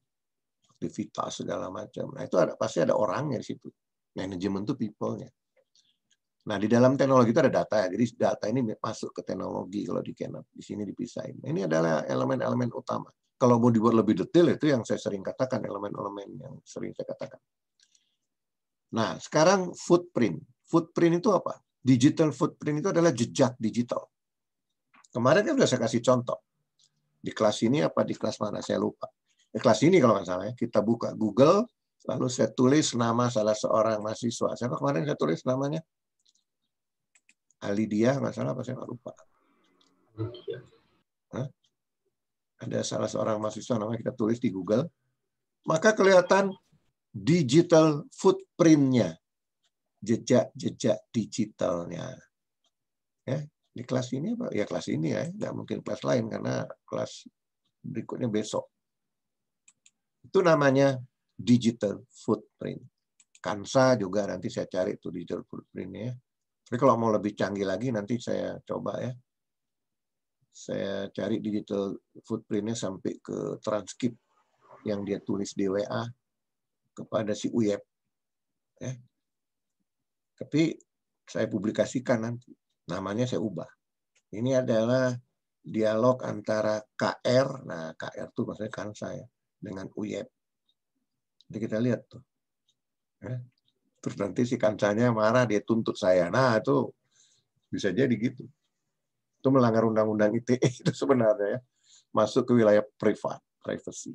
aktivitas segala macam. Nah itu ada pasti ada orangnya di situ. Manajemen itu people-nya. Nah di dalam teknologi itu ada data ya. Jadi data ini masuk ke teknologi kalau di Kenap. Di sini dipisahin. Nah, ini adalah elemen-elemen utama. Kalau mau dibuat lebih detail itu yang saya sering katakan elemen-elemen yang sering saya katakan. Nah sekarang footprint. Footprint itu apa? Digital footprint itu adalah jejak digital. Kemarin kan sudah saya kasih contoh. Di kelas ini apa di kelas mana saya lupa ya, kelas ini kalau nggak salah ya. Kita buka Google, lalu saya tulis nama salah seorang mahasiswa. Siapa kemarin saya tulis namanya? Alidia, nggak salah apa saya nggak lupa. Hah? Ada salah seorang mahasiswa namanya kita tulis di Google. Maka kelihatan digital footprintnya, jejak-jejak digitalnya. Ya, di kelas ini apa? Ya kelas ini ya, nggak mungkin kelas lain karena kelas berikutnya besok. Itu namanya digital footprint. Kansa juga nanti saya cari itu digital footprint ya. Tapi kalau mau lebih canggih lagi nanti saya coba ya. Saya cari digital footprintnya sampai ke transkrip yang dia tulis di WA kepada si Uyep. Ya. Tapi saya publikasikan nanti. Namanya saya ubah. Ini adalah dialog antara KR, nah KR itu maksudnya kan saya, dengan Uyep. Jadi kita lihat tuh. Ya. Terus nanti si kancanya marah, dia tuntut saya. Nah, itu bisa jadi gitu. Itu melanggar undang-undang ITE itu sebenarnya ya. Masuk ke wilayah privat, privacy.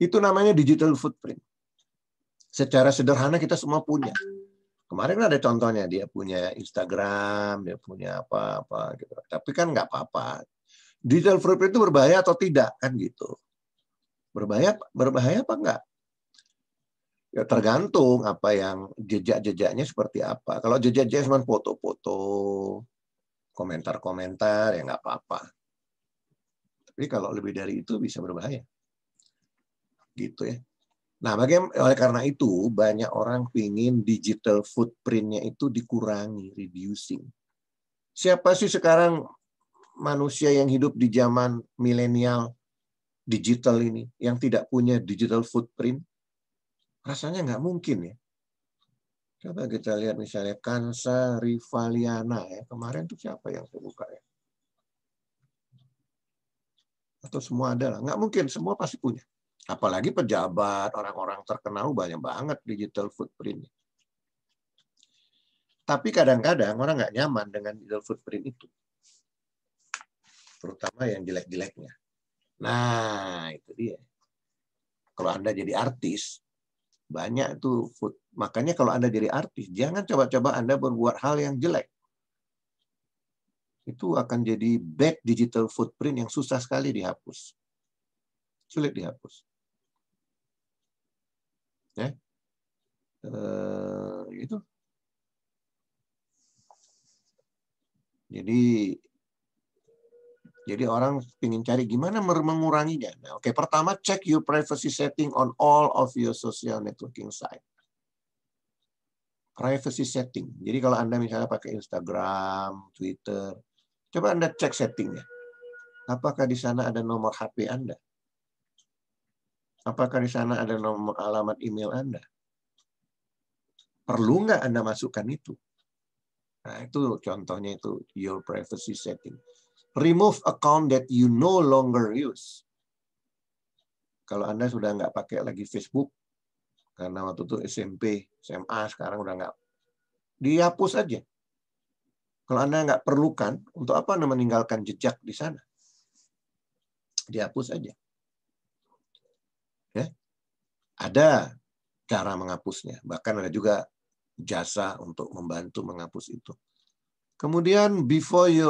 Itu namanya digital footprint. Secara sederhana kita semua punya. Kemarin kan ada contohnya, dia punya Instagram, dia punya apa-apa gitu. Tapi kan nggak apa-apa. Digital footprint itu berbahaya atau tidak kan gitu. Berbahaya berbahaya apa enggak? Ya tergantung apa yang jejak-jejaknya seperti apa. Kalau jejak jejak cuma foto-foto, komentar-komentar ya nggak apa-apa. Tapi kalau lebih dari itu bisa berbahaya. Gitu ya. Nah, bagaimana oleh karena itu banyak orang ingin digital footprintnya itu dikurangi, reducing. Siapa sih sekarang manusia yang hidup di zaman milenial digital ini, yang tidak punya digital footprint, rasanya nggak mungkin ya. Coba kita lihat misalnya Kansa Rivaliana ya. Kemarin tuh siapa yang terbuka ya? Atau semua ada lah. Nggak mungkin, semua pasti punya. Apalagi pejabat, orang-orang terkenal banyak banget digital footprintnya. Tapi kadang-kadang orang nggak nyaman dengan digital footprint itu. Terutama yang jelek-jeleknya. Nah, itu dia. Kalau Anda jadi artis, banyak tuh food. Makanya kalau Anda jadi artis, jangan coba-coba Anda berbuat hal yang jelek. Itu akan jadi bad digital footprint yang susah sekali dihapus. Sulit dihapus. Ya. Eh, itu. Jadi jadi orang ingin cari gimana menguranginya. Nah, Oke, okay. pertama check your privacy setting on all of your social networking site. Privacy setting. Jadi kalau Anda misalnya pakai Instagram, Twitter, coba Anda cek settingnya. Apakah di sana ada nomor HP Anda? Apakah di sana ada nomor alamat email Anda? Perlu nggak Anda masukkan itu? Nah, itu contohnya itu your privacy setting remove account that you no longer use. Kalau Anda sudah nggak pakai lagi Facebook, karena waktu itu SMP, SMA, sekarang udah nggak, dihapus aja. Kalau Anda nggak perlukan, untuk apa Anda meninggalkan jejak di sana? Dihapus aja. Ya. Ada cara menghapusnya. Bahkan ada juga jasa untuk membantu menghapus itu. Kemudian before you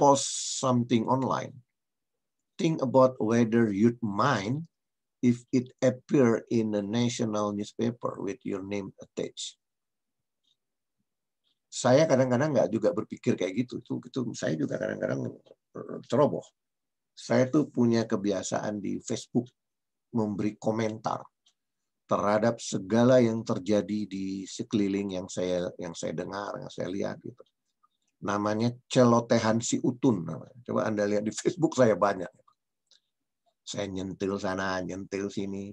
post something online, think about whether you'd mind if it appear in a national newspaper with your name attached. Saya kadang-kadang nggak juga berpikir kayak gitu. Itu, itu saya juga kadang-kadang ceroboh. Saya tuh punya kebiasaan di Facebook memberi komentar terhadap segala yang terjadi di sekeliling yang saya yang saya dengar, yang saya lihat gitu namanya celotehan si utun. Coba Anda lihat di Facebook saya banyak. Saya nyentil sana, nyentil sini.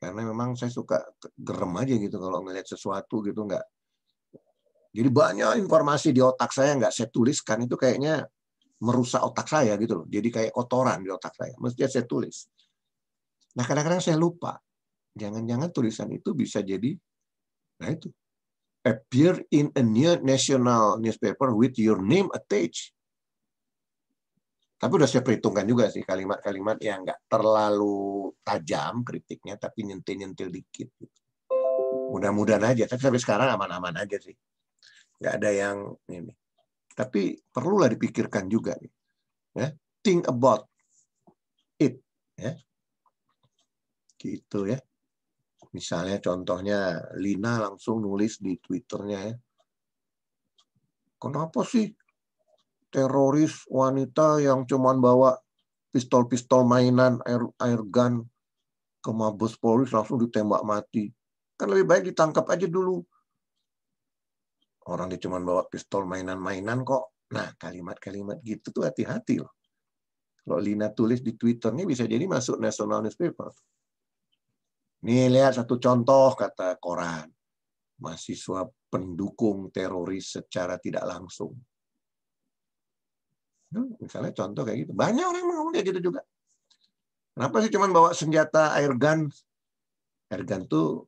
Karena memang saya suka gerem aja gitu kalau ngelihat sesuatu gitu nggak. Jadi banyak informasi di otak saya nggak saya tuliskan itu kayaknya merusak otak saya gitu loh. Jadi kayak kotoran di otak saya. Mestinya saya tulis. Nah kadang-kadang saya lupa. Jangan-jangan tulisan itu bisa jadi, nah itu appear in a new national newspaper with your name attached. Tapi udah saya perhitungkan juga sih kalimat-kalimat yang nggak terlalu tajam kritiknya, tapi nyentil-nyentil dikit. Gitu. Mudah-mudahan aja. Tapi sampai sekarang aman-aman aja sih. Nggak ada yang ini. Tapi perlulah dipikirkan juga. Nih. Ya, think about it. Ya. Gitu ya. Misalnya contohnya Lina langsung nulis di Twitternya ya. Kenapa sih teroris wanita yang cuman bawa pistol-pistol mainan air, air gun ke Mabes Polri langsung ditembak mati. Kan lebih baik ditangkap aja dulu. Orang dia cuma bawa pistol mainan-mainan kok. Nah, kalimat-kalimat gitu tuh hati-hati loh. Kalau Lina tulis di twitternya bisa jadi masuk national newspaper. Nih lihat satu contoh kata koran. Mahasiswa pendukung teroris secara tidak langsung. Hmm, misalnya contoh kayak gitu. Banyak orang yang ngomong kayak gitu juga. Kenapa sih cuma bawa senjata air gun? Air gun tuh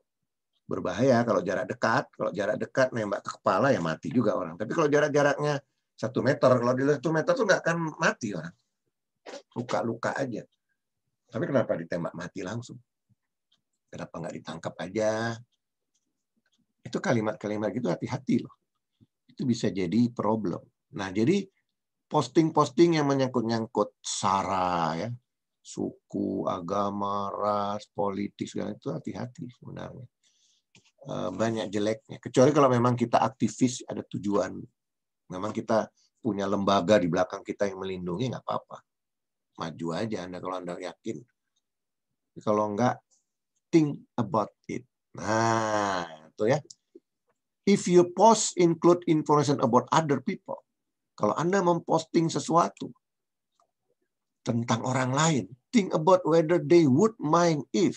berbahaya kalau jarak dekat. Kalau jarak dekat nembak ke kepala ya mati juga orang. Tapi kalau jarak-jaraknya satu meter, kalau di satu meter tuh nggak akan mati orang. Luka-luka aja. Tapi kenapa ditembak mati langsung? kenapa nggak ditangkap aja? Itu kalimat-kalimat gitu hati-hati loh. Itu bisa jadi problem. Nah, jadi posting-posting yang menyangkut-nyangkut sara ya, suku, agama, ras, politik segala itu hati-hati sebenarnya. Eh, banyak jeleknya. Kecuali kalau memang kita aktivis ada tujuan. Memang kita punya lembaga di belakang kita yang melindungi nggak apa-apa. Maju aja Anda kalau Anda yakin. kalau enggak think about it. Nah, itu ya. If you post include information about other people. Kalau Anda memposting sesuatu tentang orang lain, think about whether they would mind if.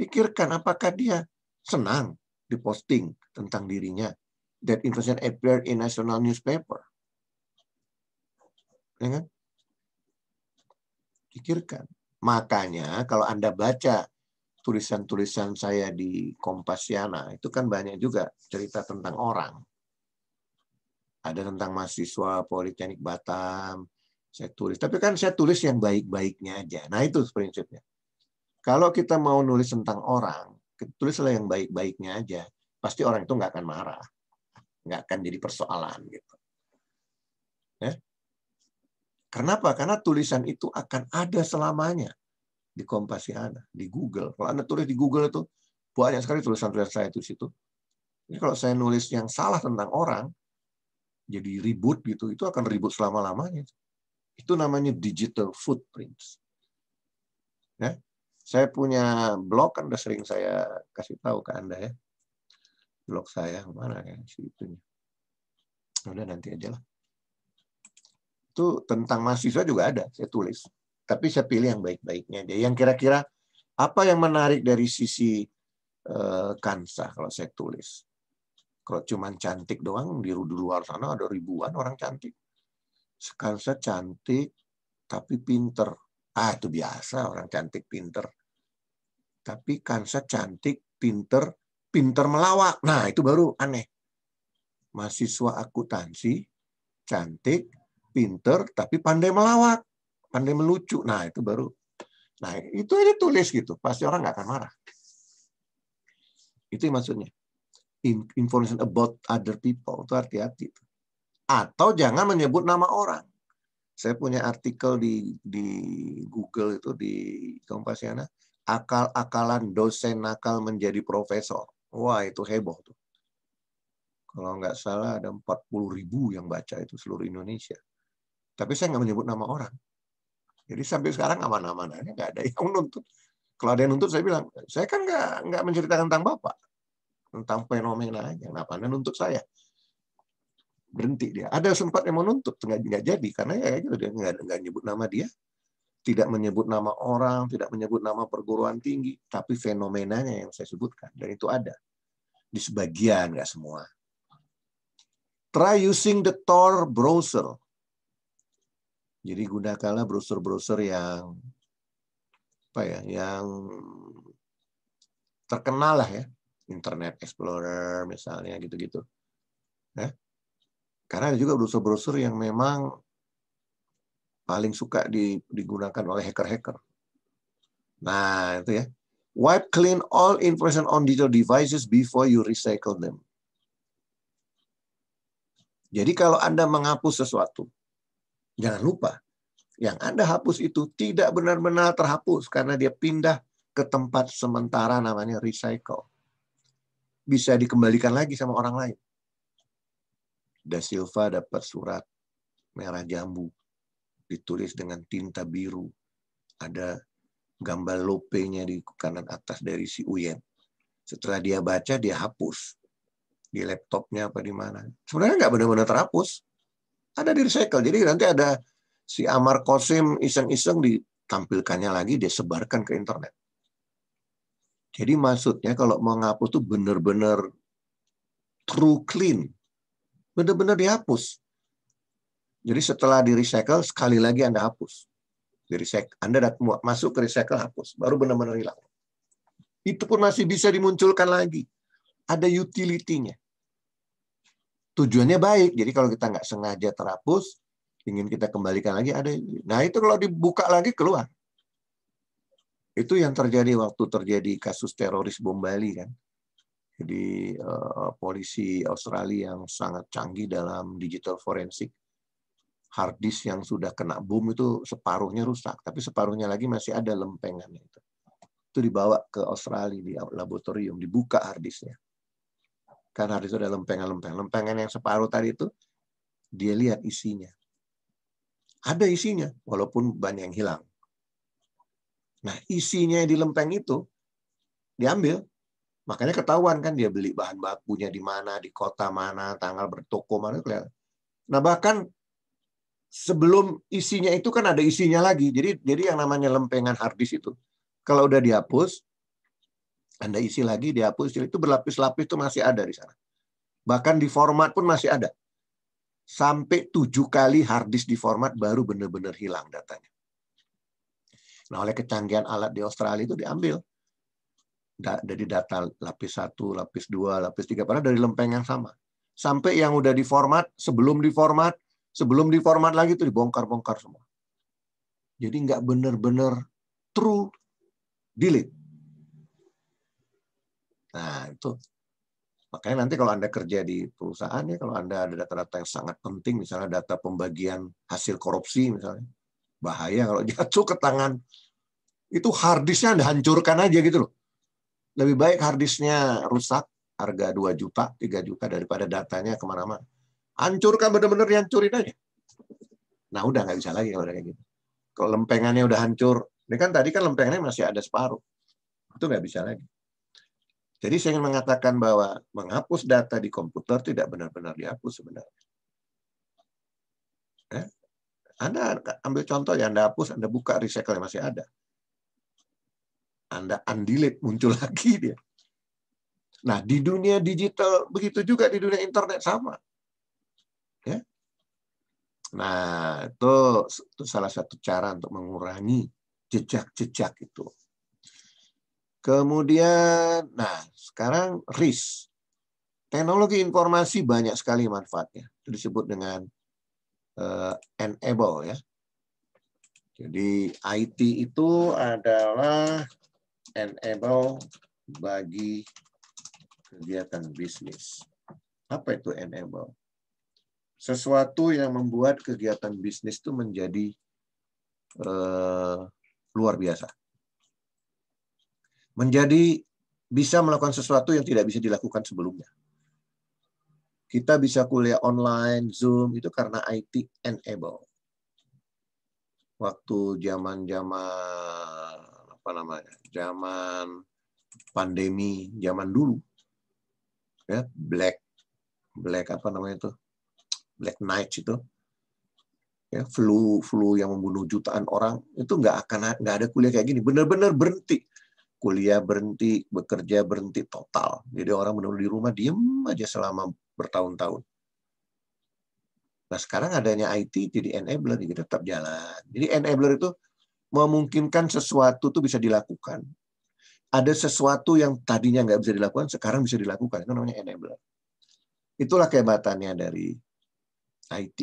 Pikirkan apakah dia senang diposting tentang dirinya. That information appear in national newspaper. Ya kan? Pikirkan. Makanya kalau Anda baca tulisan-tulisan saya di Kompasiana itu kan banyak juga cerita tentang orang. Ada tentang mahasiswa Politeknik Batam, saya tulis. Tapi kan saya tulis yang baik-baiknya aja. Nah itu prinsipnya. Kalau kita mau nulis tentang orang, tulislah yang baik-baiknya aja. Pasti orang itu nggak akan marah. Nggak akan jadi persoalan. gitu. Ya? Kenapa? Karena tulisan itu akan ada selamanya di Kompasiana, ya, di Google. Kalau Anda tulis di Google itu banyak sekali tulisan-tulisan saya itu situ. Jadi kalau saya nulis yang salah tentang orang, jadi ribut gitu, itu akan ribut selama-lamanya. Itu namanya digital footprints. Ya. Saya punya blog, kan udah sering saya kasih tahu ke Anda ya. Blog saya, mana ya, situnya. Udah nanti aja lah. Itu tentang mahasiswa juga ada, saya tulis tapi saya pilih yang baik-baiknya aja. Yang kira-kira apa yang menarik dari sisi eh, kansa kalau saya tulis. Kalau cuma cantik doang di luar sana ada ribuan orang cantik. Kansa cantik tapi pinter. Ah itu biasa orang cantik pinter. Tapi kansa cantik pinter pinter melawak. Nah itu baru aneh. Mahasiswa akuntansi cantik pinter tapi pandai melawak pandai melucu. Nah, itu baru. Nah, itu aja tulis gitu. Pasti orang nggak akan marah. Itu maksudnya. Information about other people. Itu hati-hati. Atau jangan menyebut nama orang. Saya punya artikel di di Google itu di Kompasiana. Akal-akalan dosen nakal menjadi profesor. Wah, itu heboh tuh. Kalau nggak salah ada 40 ribu yang baca itu seluruh Indonesia. Tapi saya nggak menyebut nama orang jadi sampai sekarang aman-aman aja, nggak ada yang nuntut. Kalau ada yang nuntut, saya bilang, saya kan nggak nggak menceritakan tentang bapak, tentang fenomena aja. Kenapa anda nuntut saya? Berhenti dia. Ada sempat yang mau nuntut, nggak jadi karena ya gitu dia nggak nggak nyebut nama dia, tidak menyebut nama orang, tidak menyebut nama perguruan tinggi, tapi fenomenanya yang saya sebutkan dan itu ada di sebagian, nggak semua. Try using the Tor browser jadi gunakanlah browser-browser yang apa ya, yang terkenal lah ya, Internet Explorer misalnya gitu-gitu. Ya. Karena ada juga browser-browser yang memang paling suka digunakan oleh hacker-hacker. Nah, itu ya. Wipe clean all information on digital devices before you recycle them. Jadi kalau Anda menghapus sesuatu, Jangan lupa, yang Anda hapus itu tidak benar-benar terhapus karena dia pindah ke tempat sementara namanya recycle. Bisa dikembalikan lagi sama orang lain. Da Silva dapat surat merah jambu ditulis dengan tinta biru. Ada gambar Lope-nya di kanan atas dari si Uyen. Setelah dia baca, dia hapus. Di laptopnya apa di mana. Sebenarnya nggak benar-benar terhapus. Ada di recycle. Jadi nanti ada si Amar Kosim iseng-iseng ditampilkannya lagi, dia sebarkan ke internet. Jadi maksudnya kalau mau ngapus tuh benar-benar true clean. Benar-benar dihapus. Jadi setelah di recycle, sekali lagi Anda hapus. Di recycle, Anda masuk ke recycle, hapus. Baru benar-benar hilang. Itu pun masih bisa dimunculkan lagi. Ada utility-nya tujuannya baik. Jadi kalau kita nggak sengaja terhapus, ingin kita kembalikan lagi ada. Nah itu kalau dibuka lagi keluar. Itu yang terjadi waktu terjadi kasus teroris bom Bali kan. Jadi uh, polisi Australia yang sangat canggih dalam digital forensik, hard disk yang sudah kena bom itu separuhnya rusak, tapi separuhnya lagi masih ada lempengannya itu. Itu dibawa ke Australia di laboratorium, dibuka hard karena itu ada lempengan-lempengan. Lempengan yang separuh tadi itu dia lihat isinya. Ada isinya, walaupun banyak yang hilang. Nah, isinya yang di lempeng itu diambil. Makanya ketahuan kan dia beli bahan bakunya di mana, di kota mana, tanggal bertoko mana kelihatan. Nah, bahkan sebelum isinya itu kan ada isinya lagi. Jadi jadi yang namanya lempengan harddisk itu kalau udah dihapus anda isi lagi, dihapus, itu berlapis-lapis itu masih ada di sana. Bahkan di format pun masih ada. Sampai tujuh kali harddisk di format baru benar-benar hilang datanya. Nah, oleh kecanggihan alat di Australia itu diambil. Jadi dari data lapis satu, lapis dua, lapis tiga padahal dari lempeng yang sama. Sampai yang udah di format, sebelum di format, sebelum di format lagi itu dibongkar-bongkar semua. Jadi nggak benar-benar true delete Nah, itu makanya nanti kalau Anda kerja di perusahaan ya kalau Anda ada data-data yang sangat penting misalnya data pembagian hasil korupsi misalnya bahaya kalau jatuh ke tangan itu harddisknya Anda hancurkan aja gitu loh. Lebih baik harddisknya rusak harga 2 juta, 3 juta daripada datanya kemana-mana. Hancurkan benar-benar dihancurin aja. Nah udah nggak bisa lagi kalau udah kayak gitu. Kalau lempengannya udah hancur, ini kan tadi kan lempengannya masih ada separuh. Itu nggak bisa lagi. Jadi saya ingin mengatakan bahwa menghapus data di komputer tidak benar-benar dihapus sebenarnya. Eh, Anda ambil contoh ya, Anda hapus, Anda buka recycle yang masih ada. Anda undelete, muncul lagi dia. Nah, di dunia digital begitu juga di dunia internet sama. Ya. Nah, itu, itu salah satu cara untuk mengurangi jejak-jejak itu. Kemudian, nah sekarang RIS. Teknologi informasi banyak sekali manfaatnya. Itu disebut dengan uh, enable ya. Jadi IT itu adalah enable bagi kegiatan bisnis. Apa itu enable? Sesuatu yang membuat kegiatan bisnis itu menjadi uh, luar biasa menjadi bisa melakukan sesuatu yang tidak bisa dilakukan sebelumnya. Kita bisa kuliah online, Zoom itu karena IT enable. Waktu zaman-zaman apa namanya? Zaman pandemi zaman dulu. Ya, Black Black apa namanya itu? Black Night itu ya flu flu yang membunuh jutaan orang itu nggak akan nggak ada kuliah kayak gini benar-benar berhenti kuliah berhenti, bekerja berhenti total. Jadi orang benar di rumah diem aja selama bertahun-tahun. Nah sekarang adanya IT jadi enabler, jadi tetap jalan. Jadi enabler itu memungkinkan sesuatu tuh bisa dilakukan. Ada sesuatu yang tadinya nggak bisa dilakukan, sekarang bisa dilakukan. Itu namanya enabler. Itulah kehebatannya dari IT.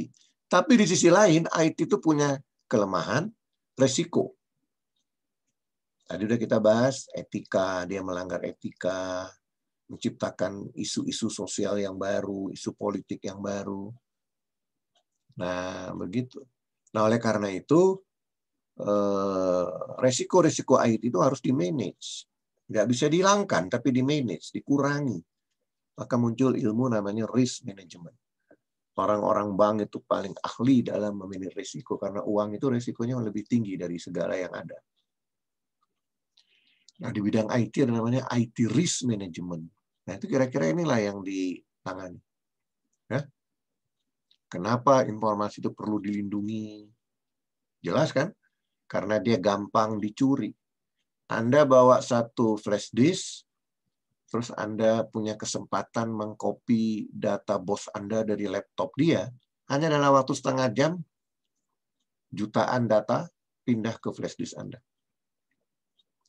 Tapi di sisi lain, IT itu punya kelemahan, resiko. Tadi udah kita bahas etika, dia melanggar etika, menciptakan isu-isu sosial yang baru, isu politik yang baru. Nah, begitu. Nah, oleh karena itu, eh, resiko-resiko itu harus di-manage. Nggak bisa dihilangkan, tapi di-manage, dikurangi. Maka muncul ilmu namanya risk management. Orang-orang bank itu paling ahli dalam memanage risiko, karena uang itu risikonya lebih tinggi dari segala yang ada. Nah, di bidang IT ada namanya IT risk management. Nah, itu kira-kira inilah yang ditangani. Ya. Kenapa informasi itu perlu dilindungi? Jelas kan? Karena dia gampang dicuri. Anda bawa satu flash disk, terus Anda punya kesempatan mengcopy data bos Anda dari laptop dia, hanya dalam waktu setengah jam, jutaan data pindah ke flash disk Anda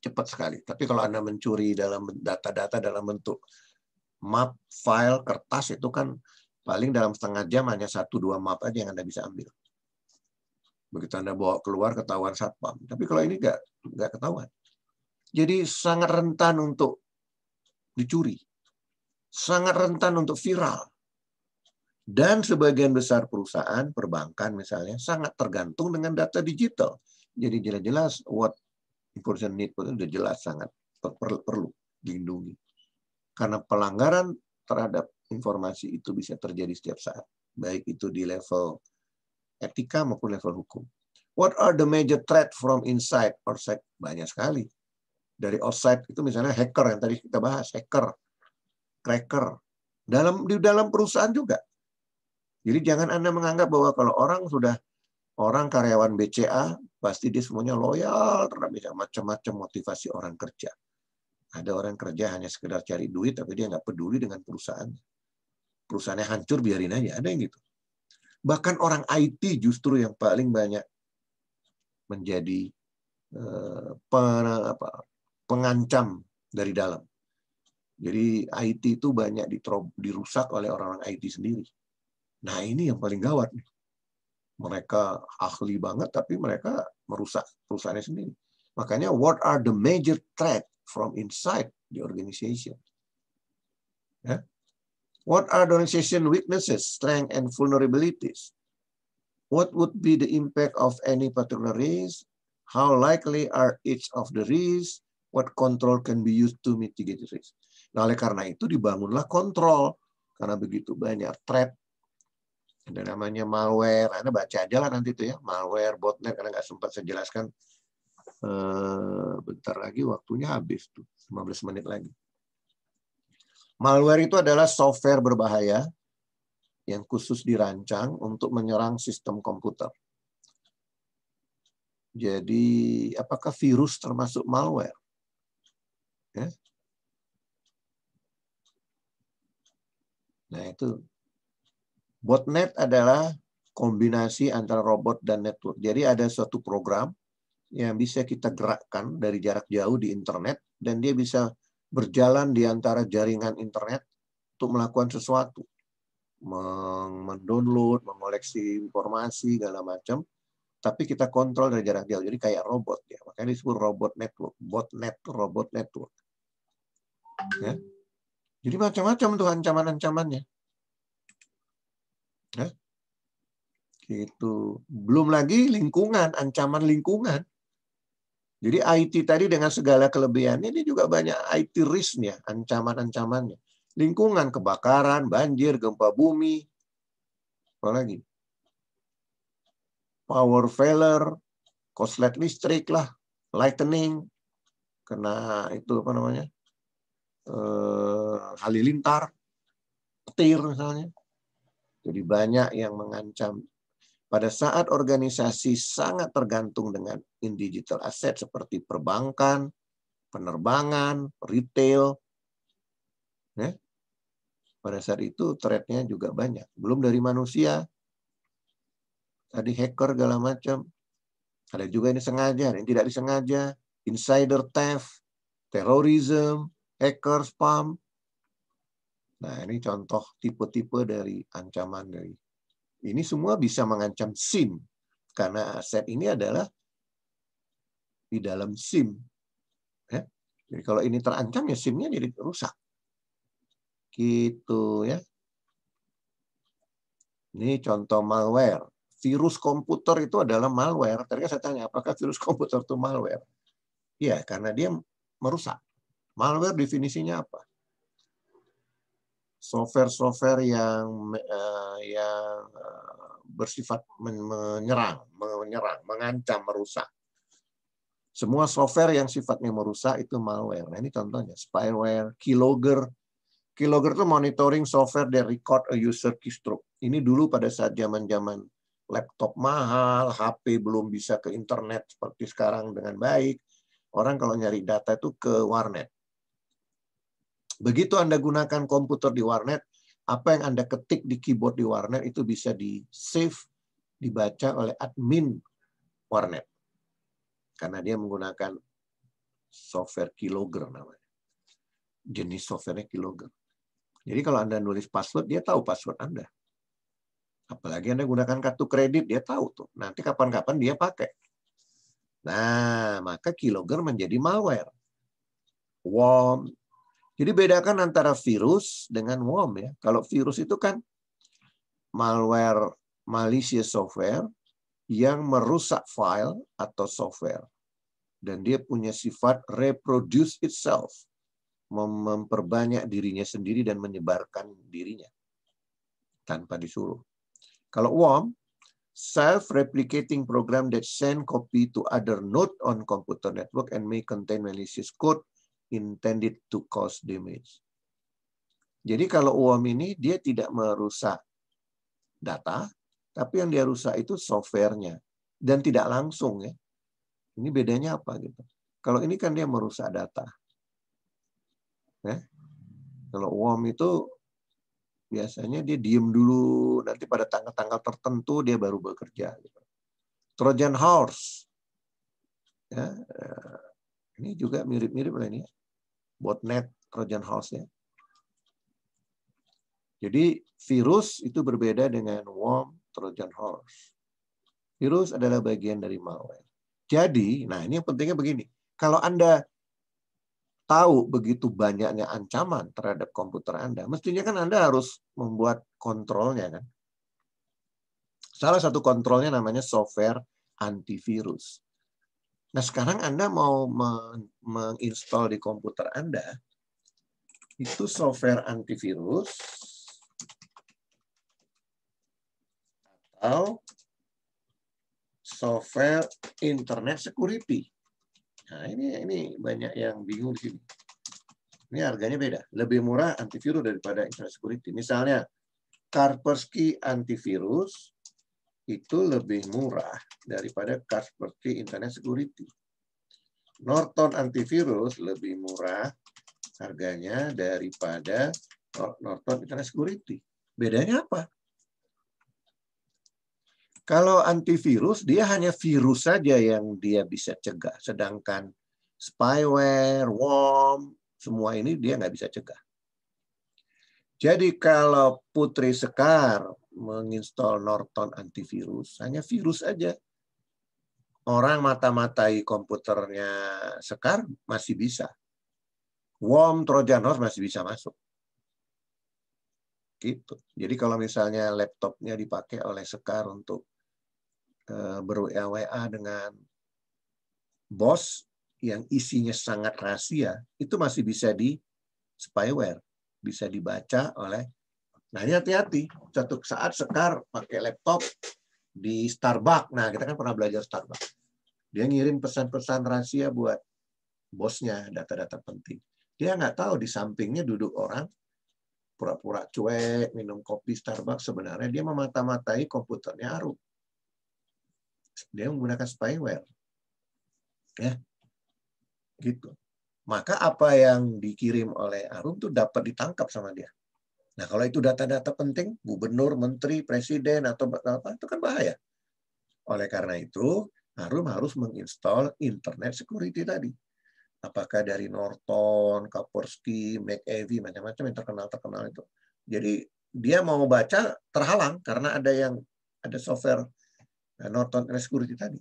cepat sekali. Tapi kalau Anda mencuri dalam data-data dalam bentuk map, file, kertas itu kan paling dalam setengah jam hanya satu dua map aja yang Anda bisa ambil. Begitu Anda bawa keluar ketahuan satpam. Tapi kalau ini nggak nggak ketahuan. Jadi sangat rentan untuk dicuri. Sangat rentan untuk viral. Dan sebagian besar perusahaan, perbankan misalnya, sangat tergantung dengan data digital. Jadi jelas-jelas what enforcement need itu sudah jelas sangat perlu dilindungi. Karena pelanggaran terhadap informasi itu bisa terjadi setiap saat, baik itu di level etika maupun level hukum. What are the major threat from inside or outside? Banyak sekali. Dari outside itu misalnya hacker yang tadi kita bahas, hacker, cracker. Dalam di dalam perusahaan juga. Jadi jangan Anda menganggap bahwa kalau orang sudah Orang karyawan BCA pasti dia semuanya loyal terhadap macam-macam motivasi orang kerja. Ada orang kerja hanya sekedar cari duit tapi dia nggak peduli dengan perusahaan. Perusahaannya hancur biarin aja, ada yang gitu. Bahkan orang IT justru yang paling banyak menjadi eh, pengancam dari dalam. Jadi IT itu banyak dirusak oleh orang-orang IT sendiri. Nah ini yang paling gawat nih mereka ahli banget tapi mereka merusak perusahaannya sendiri. Makanya what are the major threat from inside the organization? Ya. What are the organization weaknesses, strength, and vulnerabilities? What would be the impact of any particular risk? How likely are each of the risks? What control can be used to mitigate the risk? Nah, oleh karena itu dibangunlah kontrol. Karena begitu banyak threat ada namanya malware Anda baca aja lah nanti itu ya malware botnet karena nggak sempat saya jelaskan eh, bentar lagi waktunya habis tuh 15 menit lagi malware itu adalah software berbahaya yang khusus dirancang untuk menyerang sistem komputer jadi apakah virus termasuk malware ya? Nah, itu Botnet adalah kombinasi antara robot dan network. Jadi ada suatu program yang bisa kita gerakkan dari jarak jauh di internet dan dia bisa berjalan di antara jaringan internet untuk melakukan sesuatu. Mendownload, mengoleksi informasi, segala macam. Tapi kita kontrol dari jarak jauh. Jadi kayak robot. ya Makanya disebut robot network. Botnet, robot network. Ya. Jadi macam-macam tuh ancaman-ancamannya Ya. Gitu. Belum lagi lingkungan, ancaman lingkungan. Jadi IT tadi dengan segala kelebihannya ini juga banyak IT risknya, ancaman-ancamannya. Lingkungan, kebakaran, banjir, gempa bumi, apa lagi? Power failure, korslet listrik lah, lightning, kena itu apa namanya? Eh, halilintar, petir misalnya. Jadi banyak yang mengancam. Pada saat organisasi sangat tergantung dengan in digital asset seperti perbankan, penerbangan, retail, ya, pada saat itu threat-nya juga banyak. Belum dari manusia, tadi hacker segala macam. Ada juga ini sengaja, ada yang tidak disengaja, insider theft, terrorism, hacker spam, Nah, ini contoh tipe-tipe dari ancaman dari ini semua bisa mengancam SIM karena aset ini adalah di dalam SIM. Ya. Jadi kalau ini terancam ya SIM-nya jadi rusak. Gitu ya. Ini contoh malware. Virus komputer itu adalah malware. Tadi kan saya tanya apakah virus komputer itu malware? Ya, karena dia merusak. Malware definisinya apa? software-software yang uh, yang eh, bersifat menyerang, menyerang, mengancam, merusak. Semua software yang sifatnya merusak itu malware. Nah, ini contohnya spyware, keylogger. Keylogger itu monitoring software dari record a user keystroke. Ini dulu pada saat zaman-zaman laptop mahal, HP belum bisa ke internet seperti sekarang dengan baik. Orang kalau nyari data itu ke warnet. Begitu Anda gunakan komputer di warnet, apa yang Anda ketik di keyboard di warnet itu bisa di-save, dibaca oleh admin warnet. Karena dia menggunakan software Keylogger namanya. Jenis softwarenya Keylogger. Jadi kalau Anda nulis password, dia tahu password Anda. Apalagi Anda gunakan kartu kredit, dia tahu tuh. Nanti kapan-kapan dia pakai. Nah, maka Keylogger menjadi malware. Worm, jadi bedakan antara virus dengan worm ya. Kalau virus itu kan malware malicious software yang merusak file atau software. Dan dia punya sifat reproduce itself. Memperbanyak dirinya sendiri dan menyebarkan dirinya. Tanpa disuruh. Kalau worm, self-replicating program that send copy to other node on computer network and may contain malicious code intended to cause damage. Jadi kalau UAM ini dia tidak merusak data, tapi yang dia rusak itu softwarenya dan tidak langsung ya. Ini bedanya apa gitu? Kalau ini kan dia merusak data. Ya. Kalau UAM itu biasanya dia diem dulu, nanti pada tanggal-tanggal tertentu dia baru bekerja. Gitu. Trojan horse. Ya, eh, ini juga mirip-mirip lah ini. Ya botnet Trojan Horse-nya. Jadi virus itu berbeda dengan worm Trojan Horse. Virus adalah bagian dari malware. Jadi, nah ini yang pentingnya begini. Kalau Anda tahu begitu banyaknya ancaman terhadap komputer Anda, mestinya kan Anda harus membuat kontrolnya kan. Salah satu kontrolnya namanya software antivirus. Nah, sekarang Anda mau menginstal di komputer Anda, itu software antivirus atau software internet security. Nah, ini ini banyak yang bingung di sini. Ini harganya beda. Lebih murah antivirus daripada internet security. Misalnya, Kaspersky antivirus itu lebih murah daripada kas seperti internet security. Norton antivirus lebih murah harganya daripada Norton internet security. Bedanya apa? Kalau antivirus dia hanya virus saja yang dia bisa cegah, sedangkan spyware, worm, semua ini dia nggak bisa cegah. Jadi kalau Putri Sekar menginstal Norton antivirus, hanya virus aja. Orang mata-matai komputernya Sekar masih bisa. Worm Trojan horse masih bisa masuk. Gitu. Jadi kalau misalnya laptopnya dipakai oleh Sekar untuk eh, ber dengan bos yang isinya sangat rahasia, itu masih bisa di spyware, bisa dibaca oleh Nah ini hati-hati. Suatu saat Sekar pakai laptop di Starbucks. Nah kita kan pernah belajar Starbucks. Dia ngirim pesan-pesan rahasia buat bosnya data-data penting. Dia nggak tahu di sampingnya duduk orang pura-pura cuek, minum kopi Starbucks. Sebenarnya dia memata-matai komputernya Aru. Dia menggunakan spyware. Ya, gitu. Maka apa yang dikirim oleh Arum itu dapat ditangkap sama dia. Nah, kalau itu data-data penting, gubernur, menteri, presiden, atau apa, itu kan bahaya. Oleh karena itu, harus harus menginstal internet security tadi. Apakah dari Norton, Kaspersky, McAfee, macam-macam yang terkenal-terkenal itu. Jadi dia mau baca terhalang karena ada yang ada software eh, Norton Security tadi.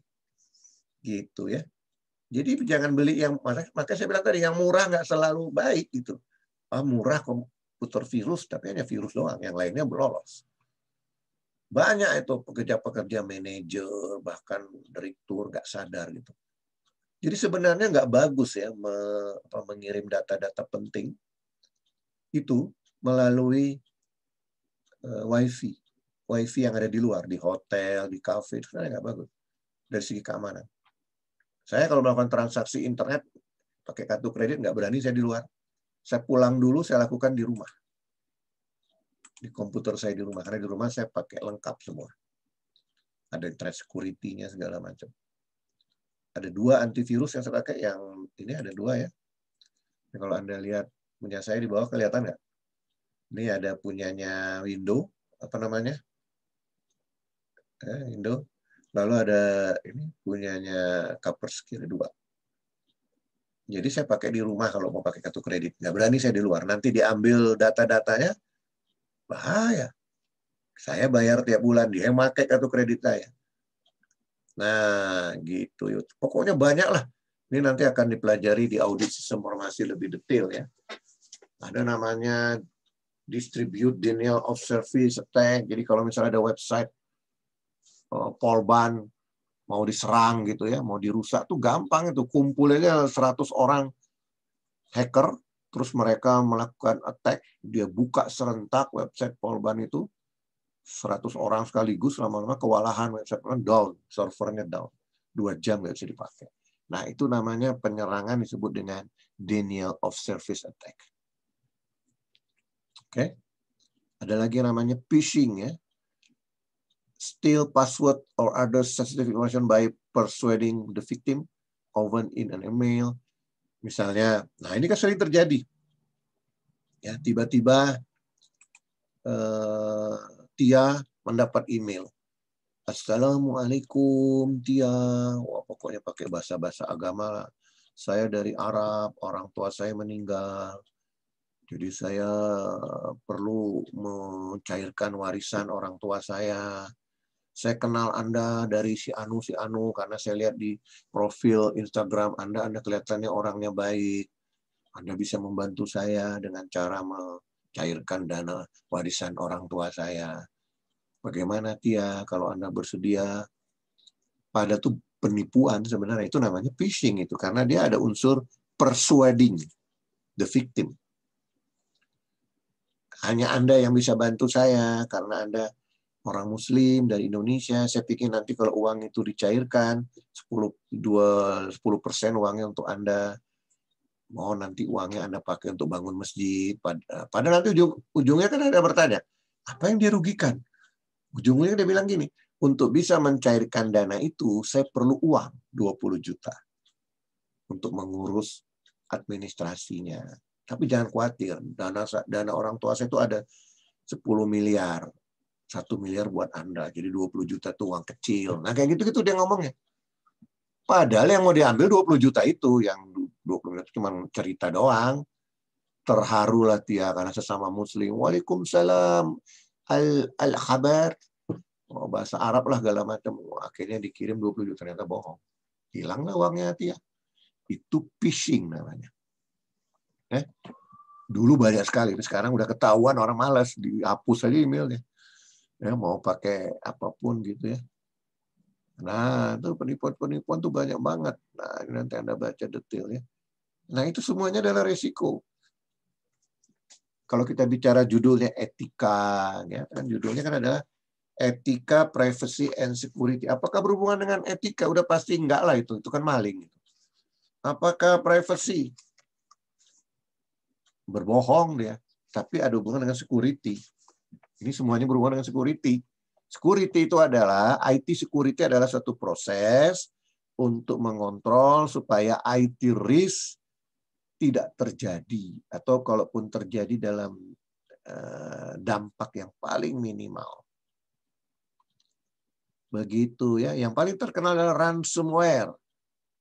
Gitu ya. Jadi jangan beli yang makanya saya bilang tadi yang murah nggak selalu baik gitu. Ah, murah kok putar virus, tapi hanya virus doang, yang lainnya lolos. Banyak itu pekerja-pekerja manajer, bahkan direktur nggak sadar gitu. Jadi sebenarnya nggak bagus ya me, apa, mengirim data-data penting itu melalui uh, WiFi, WiFi yang ada di luar, di hotel, di cafe itu sebenarnya nggak bagus dari segi keamanan. Saya kalau melakukan transaksi internet pakai kartu kredit nggak berani saya di luar saya pulang dulu, saya lakukan di rumah. Di komputer saya di rumah, karena di rumah saya pakai lengkap semua. Ada internet security-nya, segala macam. Ada dua antivirus yang saya pakai, yang ini ada dua ya. Dan nah, kalau Anda lihat punya saya di bawah, kelihatan nggak? Ini ada punyanya window, apa namanya? Eh, window. Lalu ada ini punyanya cover dua. Jadi saya pakai di rumah kalau mau pakai kartu kredit. Nggak berani saya di luar. Nanti diambil data-datanya, bahaya. Saya bayar tiap bulan, dia yang pakai kartu kredit saya. Nah, gitu. Yuk. Pokoknya banyak lah. Ini nanti akan dipelajari di audit sistem informasi lebih detail ya. Ada namanya distribute denial of service attack. Jadi kalau misalnya ada website eh, Polban mau diserang gitu ya, mau dirusak tuh gampang itu kumpul aja 100 orang hacker terus mereka melakukan attack, dia buka serentak website Polban itu 100 orang sekaligus lama-lama kewalahan website Polban down, servernya down. Dua jam nggak bisa dipakai. Nah, itu namanya penyerangan disebut dengan denial of service attack. Oke. Okay? Ada lagi namanya phishing ya steal password or other sensitive information by persuading the victim, even in an email, misalnya. Nah ini kan sering terjadi. Ya tiba-tiba uh, Tia mendapat email. Assalamualaikum Tia. Wah pokoknya pakai bahasa-bahasa agama. Saya dari Arab, orang tua saya meninggal. Jadi saya perlu mencairkan warisan orang tua saya saya kenal Anda dari si Anu, si Anu, karena saya lihat di profil Instagram Anda, Anda kelihatannya orangnya baik. Anda bisa membantu saya dengan cara mencairkan dana warisan orang tua saya. Bagaimana Tia kalau Anda bersedia? Pada tuh penipuan sebenarnya itu namanya phishing itu karena dia ada unsur persuading the victim. Hanya Anda yang bisa bantu saya karena Anda orang Muslim dari Indonesia. Saya pikir nanti kalau uang itu dicairkan, 10, 2, 10 persen uangnya untuk Anda. mau nanti uangnya Anda pakai untuk bangun masjid. Eh, padahal nanti ujung, ujungnya kan ada bertanya, apa yang dia rugikan? Ujungnya dia bilang gini, untuk bisa mencairkan dana itu, saya perlu uang 20 juta untuk mengurus administrasinya. Tapi jangan khawatir, dana dana orang tua saya itu ada 10 miliar satu miliar buat Anda. Jadi 20 juta itu uang kecil. Nah kayak gitu-gitu dia ngomongnya. Padahal yang mau diambil 20 juta itu, yang 20 puluh itu cuma cerita doang. Terharulah dia karena sesama muslim. Waalaikumsalam. Al-Khabar. Al oh, bahasa Arab lah segala macam. Akhirnya dikirim 20 juta, ternyata bohong. Hilang lah uangnya dia. Itu phishing namanya. Eh? Dulu banyak sekali, sekarang udah ketahuan orang malas dihapus aja emailnya ya mau pakai apapun gitu ya. Nah, itu penipuan-penipuan tuh banyak banget. Nah, ini nanti Anda baca detail ya. Nah, itu semuanya adalah resiko. Kalau kita bicara judulnya etika, ya kan judulnya kan adalah etika, privacy, and security. Apakah berhubungan dengan etika? Udah pasti enggak lah itu. Itu kan maling. Apakah privacy? Berbohong dia. Tapi ada hubungan dengan security. Ini semuanya berhubungan dengan security. Security itu adalah IT security adalah suatu proses untuk mengontrol supaya IT risk tidak terjadi atau kalaupun terjadi dalam eh, dampak yang paling minimal. Begitu ya. Yang paling terkenal adalah ransomware.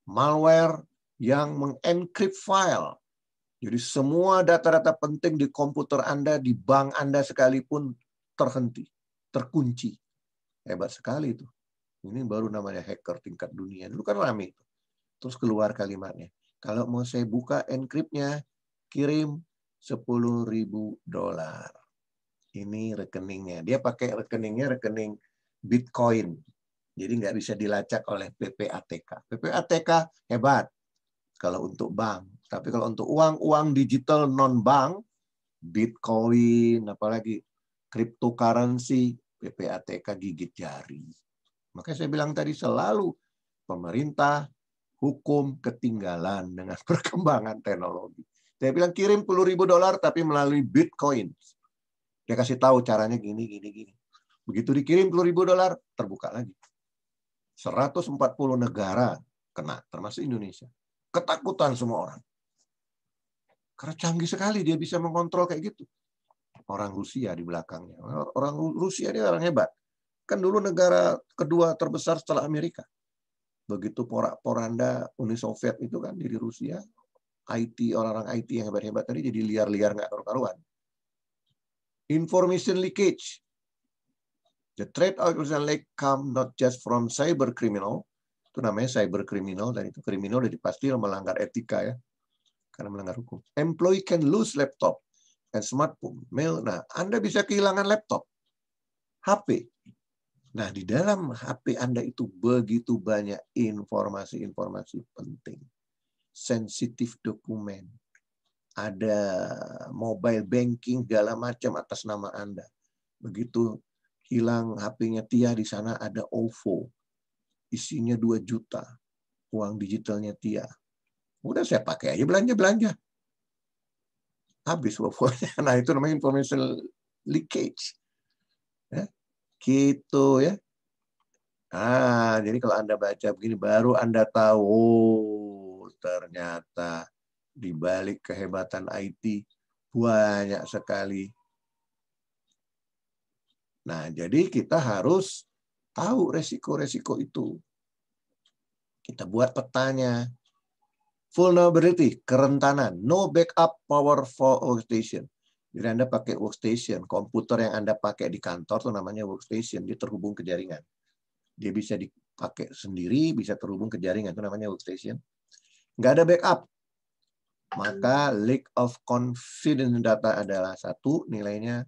Malware yang mengencrypt file. Jadi semua data-data penting di komputer Anda, di bank Anda sekalipun terhenti, terkunci. Hebat sekali itu. Ini baru namanya hacker tingkat dunia. Dulu kan rame itu. Terus keluar kalimatnya. Kalau mau saya buka enkripnya kirim 10 ribu dolar. Ini rekeningnya. Dia pakai rekeningnya rekening Bitcoin. Jadi nggak bisa dilacak oleh PPATK. PPATK hebat kalau untuk bank. Tapi kalau untuk uang-uang digital non-bank, Bitcoin, apalagi cryptocurrency, PPATK gigit jari. Makanya saya bilang tadi selalu pemerintah, hukum ketinggalan dengan perkembangan teknologi. Saya bilang kirim puluh ribu dolar tapi melalui Bitcoin. Dia kasih tahu caranya gini, gini, gini. Begitu dikirim puluh ribu dolar, terbuka lagi. 140 negara kena, termasuk Indonesia. Ketakutan semua orang. Karena canggih sekali dia bisa mengontrol kayak gitu orang Rusia di belakangnya. Orang Rusia ini orang hebat. Kan dulu negara kedua terbesar setelah Amerika. Begitu porak-poranda Uni Soviet itu kan jadi Rusia, IT orang-orang IT yang hebat-hebat tadi jadi liar-liar nggak -liar, karuan Information leakage. The threat of information leak come not just from cyber criminal, itu namanya cyber criminal dan itu kriminal jadi pasti melanggar etika ya, karena melanggar hukum. Employee can lose laptop smartphone, mail. Nah, Anda bisa kehilangan laptop, HP. Nah, di dalam HP Anda itu begitu banyak informasi-informasi penting. Sensitif dokumen. Ada mobile banking segala macam atas nama Anda. Begitu hilang HP-nya Tia di sana ada OVO. Isinya 2 juta. Uang digitalnya Tia. Udah saya pakai aja belanja-belanja habis pokoknya. Nah itu namanya information leakage. Ya, gitu ya. Nah, jadi kalau Anda baca begini baru Anda tahu oh, ternyata di balik kehebatan IT banyak sekali. Nah, jadi kita harus tahu resiko-resiko itu. Kita buat petanya vulnerability, kerentanan, no backup power for workstation. Jadi Anda pakai workstation, komputer yang Anda pakai di kantor itu namanya workstation, dia terhubung ke jaringan. Dia bisa dipakai sendiri, bisa terhubung ke jaringan, itu namanya workstation. Nggak ada backup. Maka leak of confidence data adalah satu, nilainya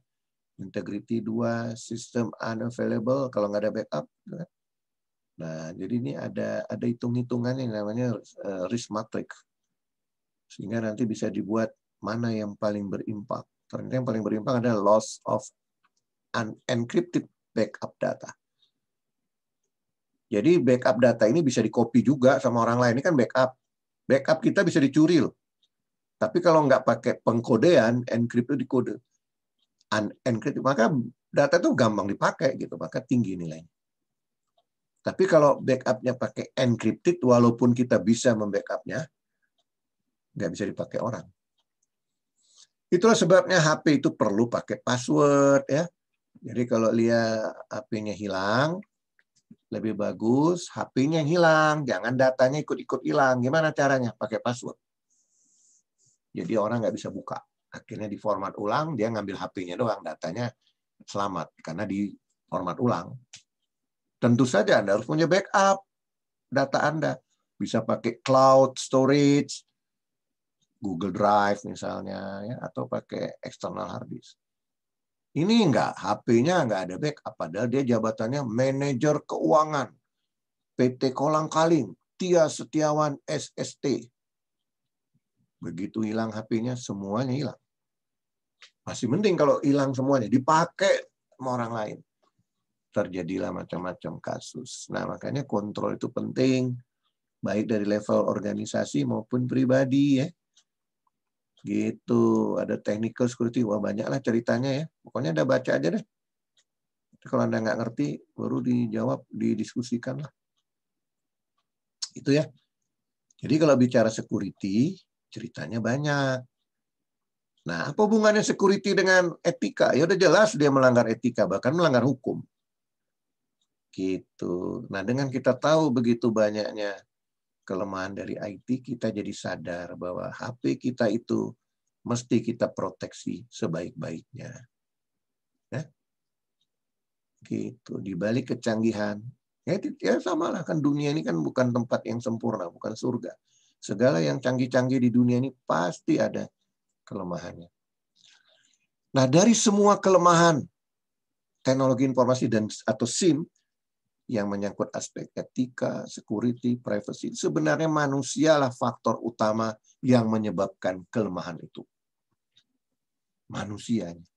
integrity dua, system unavailable kalau nggak ada backup. Nah, jadi ini ada ada hitung-hitungan yang namanya eh, risk matrix. Sehingga nanti bisa dibuat mana yang paling berimpak. Ternyata yang paling berimpak adalah loss of unencrypted backup data. Jadi backup data ini bisa dikopi juga sama orang lain. Ini kan backup. Backup kita bisa dicuri loh. Tapi kalau nggak pakai pengkodean, encrypt itu dikode. Unencrypted, maka data itu gampang dipakai gitu. Maka tinggi nilainya. Tapi kalau backupnya pakai encrypted, walaupun kita bisa membackupnya, nggak bisa dipakai orang. Itulah sebabnya HP itu perlu pakai password ya. Jadi kalau lihat HP-nya hilang, lebih bagus HP-nya hilang, jangan datanya ikut-ikut hilang. Gimana caranya? Pakai password. Jadi orang nggak bisa buka. Akhirnya di format ulang, dia ngambil HP-nya doang, datanya selamat karena di format ulang. Tentu saja Anda harus punya backup data Anda. Bisa pakai cloud storage, Google Drive misalnya, ya, atau pakai external hard disk. Ini enggak, HP-nya enggak ada backup, padahal dia jabatannya manajer keuangan. PT Kolang Kaling, Tia Setiawan SST. Begitu hilang HP-nya, semuanya hilang. Masih penting kalau hilang semuanya, dipakai sama orang lain terjadilah macam-macam kasus. Nah, makanya kontrol itu penting, baik dari level organisasi maupun pribadi ya. Gitu, ada technical security, wah banyaklah ceritanya ya. Pokoknya ada baca aja deh. Kalau Anda nggak ngerti, baru dijawab, didiskusikan lah. Itu ya. Jadi kalau bicara security, ceritanya banyak. Nah, apa hubungannya security dengan etika? Ya udah jelas dia melanggar etika, bahkan melanggar hukum. Gitu. Nah, dengan kita tahu begitu banyaknya kelemahan dari IT, kita jadi sadar bahwa HP kita itu mesti kita proteksi sebaik-baiknya. Ya? Gitu. Di balik kecanggihan, ya, ya sama lah kan dunia ini kan bukan tempat yang sempurna, bukan surga. Segala yang canggih-canggih di dunia ini pasti ada kelemahannya. Nah, dari semua kelemahan teknologi informasi dan atau SIM yang menyangkut aspek etika, security, privacy. Sebenarnya manusialah faktor utama yang menyebabkan kelemahan itu. Manusianya.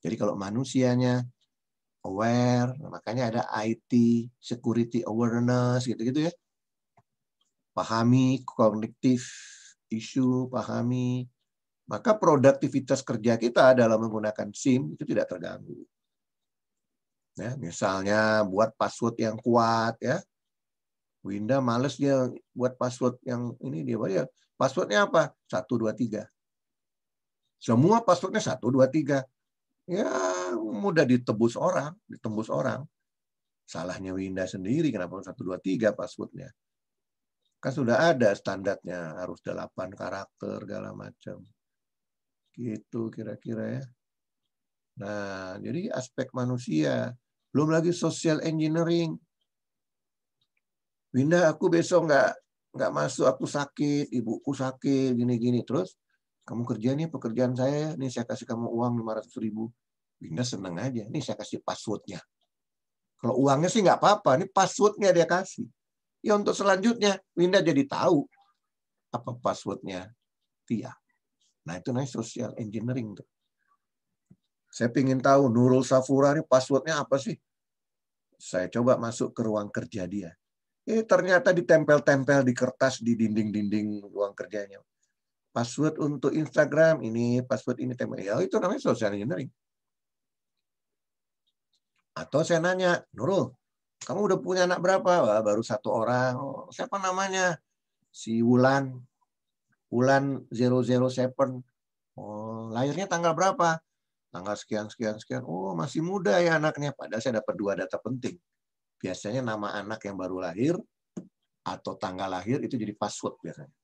Jadi kalau manusianya aware, makanya ada IT, security awareness, gitu-gitu ya. Pahami kognitif isu, pahami. Maka produktivitas kerja kita dalam menggunakan SIM itu tidak terganggu ya misalnya buat password yang kuat ya Winda males dia buat password yang ini dia ya passwordnya apa satu dua tiga semua passwordnya satu dua tiga ya mudah ditebus orang ditembus orang salahnya Winda sendiri kenapa satu dua tiga passwordnya kan sudah ada standarnya harus delapan karakter segala macam gitu kira-kira ya Nah, jadi aspek manusia. Belum lagi social engineering. Winda, aku besok nggak nggak masuk, aku sakit, ibuku sakit, gini-gini. Terus, kamu kerja nih pekerjaan saya, ya. nih saya kasih kamu uang 500 ribu. Winda seneng aja, nih saya kasih passwordnya. Kalau uangnya sih nggak apa-apa, nih passwordnya dia kasih. Ya untuk selanjutnya, Winda jadi tahu apa passwordnya Tia. Nah itu namanya social engineering tuh. Saya ingin tahu Nurul Safura ini passwordnya apa sih? Saya coba masuk ke ruang kerja dia. Eh ternyata ditempel-tempel di kertas di dinding-dinding ruang kerjanya. Password untuk Instagram ini, password ini tempel. Ya itu namanya social engineering. Atau saya nanya, Nurul, kamu udah punya anak berapa? Wah, baru satu orang. Oh, siapa namanya? Si Wulan. Wulan 007. Oh, lahirnya tanggal berapa? tanggal sekian sekian sekian oh masih muda ya anaknya padahal saya dapat dua data penting biasanya nama anak yang baru lahir atau tanggal lahir itu jadi password biasanya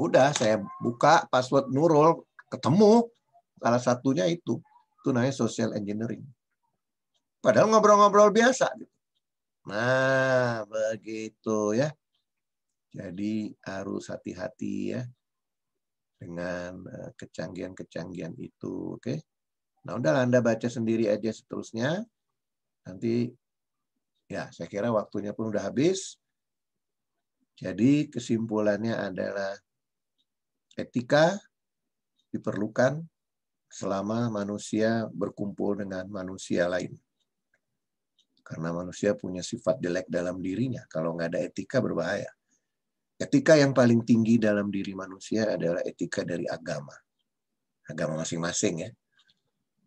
udah saya buka password Nurul ketemu salah satunya itu itu namanya social engineering padahal ngobrol-ngobrol biasa gitu. nah begitu ya jadi harus hati-hati ya dengan eh, kecanggihan-kecanggihan itu. Oke. Okay? Nah, udah Anda baca sendiri aja seterusnya. Nanti ya, saya kira waktunya pun udah habis. Jadi kesimpulannya adalah etika diperlukan selama manusia berkumpul dengan manusia lain. Karena manusia punya sifat jelek dalam dirinya. Kalau nggak ada etika berbahaya. Etika yang paling tinggi dalam diri manusia adalah etika dari agama. Agama masing-masing ya.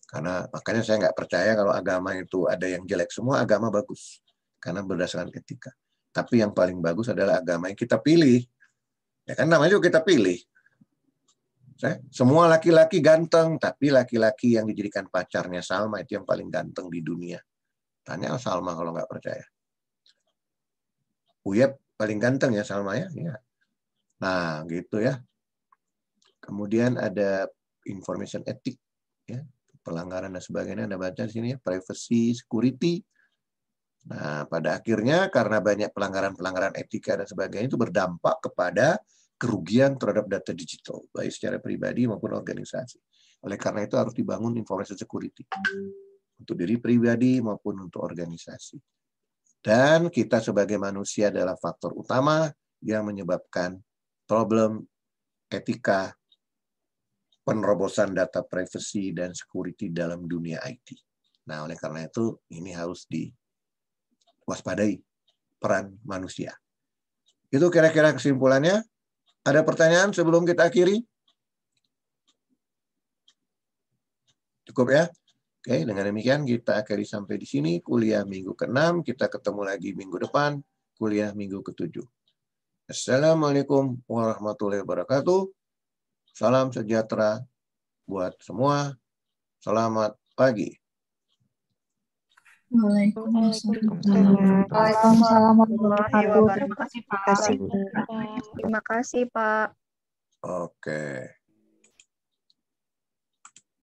Karena makanya saya nggak percaya kalau agama itu ada yang jelek. Semua agama bagus. Karena berdasarkan etika. Tapi yang paling bagus adalah agama yang kita pilih. Ya kan namanya juga kita pilih. Semua laki-laki ganteng, tapi laki-laki yang dijadikan pacarnya Salma itu yang paling ganteng di dunia. Tanya Salma kalau nggak percaya. Uyep paling ganteng ya Salma ya. ya. Nah, gitu ya. Kemudian ada information etik ya, pelanggaran dan sebagainya Anda baca di sini ya, privacy, security. Nah, pada akhirnya karena banyak pelanggaran-pelanggaran etika dan sebagainya itu berdampak kepada kerugian terhadap data digital baik secara pribadi maupun organisasi. Oleh karena itu harus dibangun information security untuk diri pribadi maupun untuk organisasi. Dan kita sebagai manusia adalah faktor utama yang menyebabkan problem etika penerobosan data privacy dan security dalam dunia IT. Nah, oleh karena itu ini harus diwaspadai peran manusia. Itu kira-kira kesimpulannya. Ada pertanyaan sebelum kita akhiri? Cukup ya. Oke, dengan demikian kita akhiri sampai di sini kuliah minggu ke-6. Kita ketemu lagi minggu depan, kuliah minggu ke-7. Assalamualaikum warahmatullahi wabarakatuh. Salam sejahtera buat semua. Selamat pagi. Waalaikumsalam Terima kasih, Pak. Terima kasih, Pak. Oke.